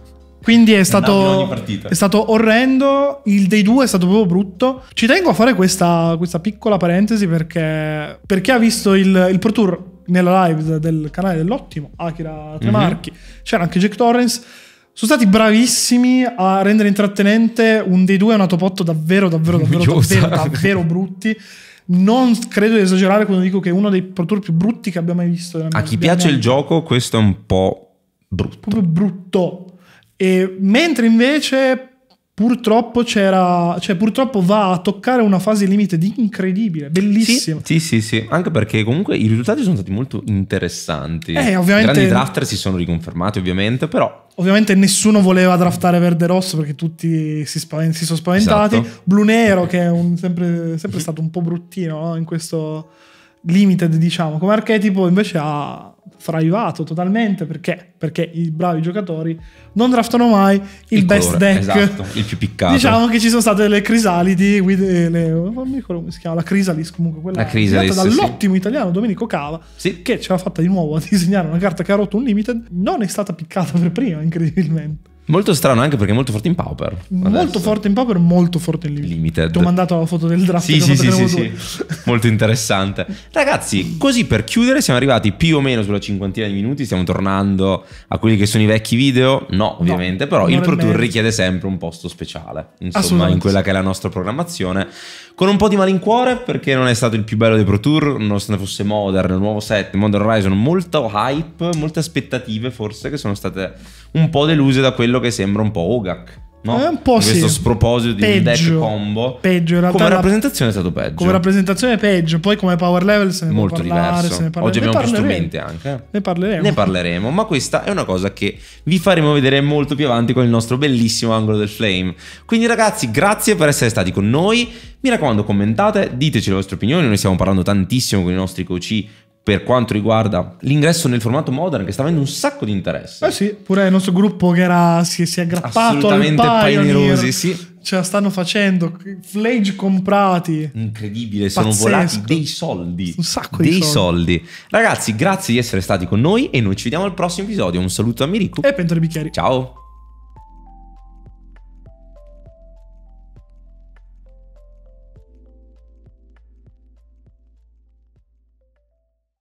Quindi è stato, è stato, orrendo. Il dei due è stato proprio brutto. Ci tengo a fare questa, questa piccola parentesi perché per chi ha visto il, il Pro Tour nella live del canale dell'ottimo Akira Tremarchi, mhm. mm-hmm. c'era anche Jack Torrens. Sono stati bravissimi a rendere intrattenente un dei due e un topotto davvero, davvero, davvero, davvero, davvero brutti. Non credo di esagerare quando dico che è uno dei Pro Tour più brutti che abbia mai visto. Mia, a chi piace il gioco, questo è un po' brutto. Proprio brutto. E mentre invece purtroppo c'era, cioè purtroppo va a toccare una fase limite di incredibile, bellissima. Sì, sì, sì, sì, anche perché comunque i risultati sono stati molto interessanti. Eh, ovviamente. I grandi drafter si sono riconfermati, ovviamente, però Ovviamente nessuno voleva draftare verde rosso perché tutti si, spav- si sono spaventati. Esatto. Blu nero, che è un, sempre, sempre, stato un po' bruttino no? in questo limited, diciamo, come archetipo, invece ha, fraivato totalmente perché, perché i bravi giocatori non draftano mai il, il best colore, deck. Esatto, il più piccato. Diciamo che ci sono state le crisalidi, eh, le, oh, come si chiama, la crisalis comunque, quella la crisalis, dall'ottimo sì. italiano Domenico Cava, sì. che ce l'ha fatta di nuovo a <laughs> disegnare una carta che ha rotto un limited, non è stata piccata per prima, incredibilmente. Molto strano anche perché è molto forte in Pauper. Adesso. Molto forte in Pauper, molto forte in Limited. limited. Ti ho mandato la foto del draft. Sì, sì, sì, sì, <laughs> sì. molto interessante. Ragazzi, così per chiudere siamo arrivati più o meno sulla cinquantina di minuti, stiamo tornando a quelli che sono i vecchi video. No, ovviamente, no, però il Pro Tour richiede sempre un posto speciale, insomma, in quella che è la nostra programmazione. Con un po' di malincuore perché non è stato il più bello dei Pro Tour, nonostante fosse Modern, il nuovo set, Modern Horizon, molto hype, molte aspettative forse che sono state un po' deluse da quello che sembra un po' Ogak. No? Eh, un po' sì. questo sproposito di peggio, deck combo. Peggio, in realtà. Come la... rappresentazione è stato peggio. Come rappresentazione è peggio, poi come power level se ne Molto parlare, diverso. Ne Oggi abbiamo più strumenti anche. Eh. Ne parleremo. Ne parleremo, ma questa è una cosa che vi faremo vedere molto più avanti con il nostro bellissimo angolo del flame. Quindi ragazzi, grazie per essere stati con noi. Mi raccomando, commentate, diteci le vostre opinioni, noi stiamo parlando tantissimo con i nostri coci per quanto riguarda l'ingresso nel formato modern che sta avendo un sacco di interesse. Eh sì, pure il nostro gruppo che era, si, si è aggrappato Assolutamente al Pioneer. Pioneer. sì. Ce la stanno facendo, flage comprati. Incredibile, Pazzesco. sono volati dei soldi. Un sacco dei di soldi. soldi. Ragazzi, grazie di essere stati con noi e noi ci vediamo al prossimo episodio. Un saluto a Mirico. E Pentole Bicchieri. Ciao.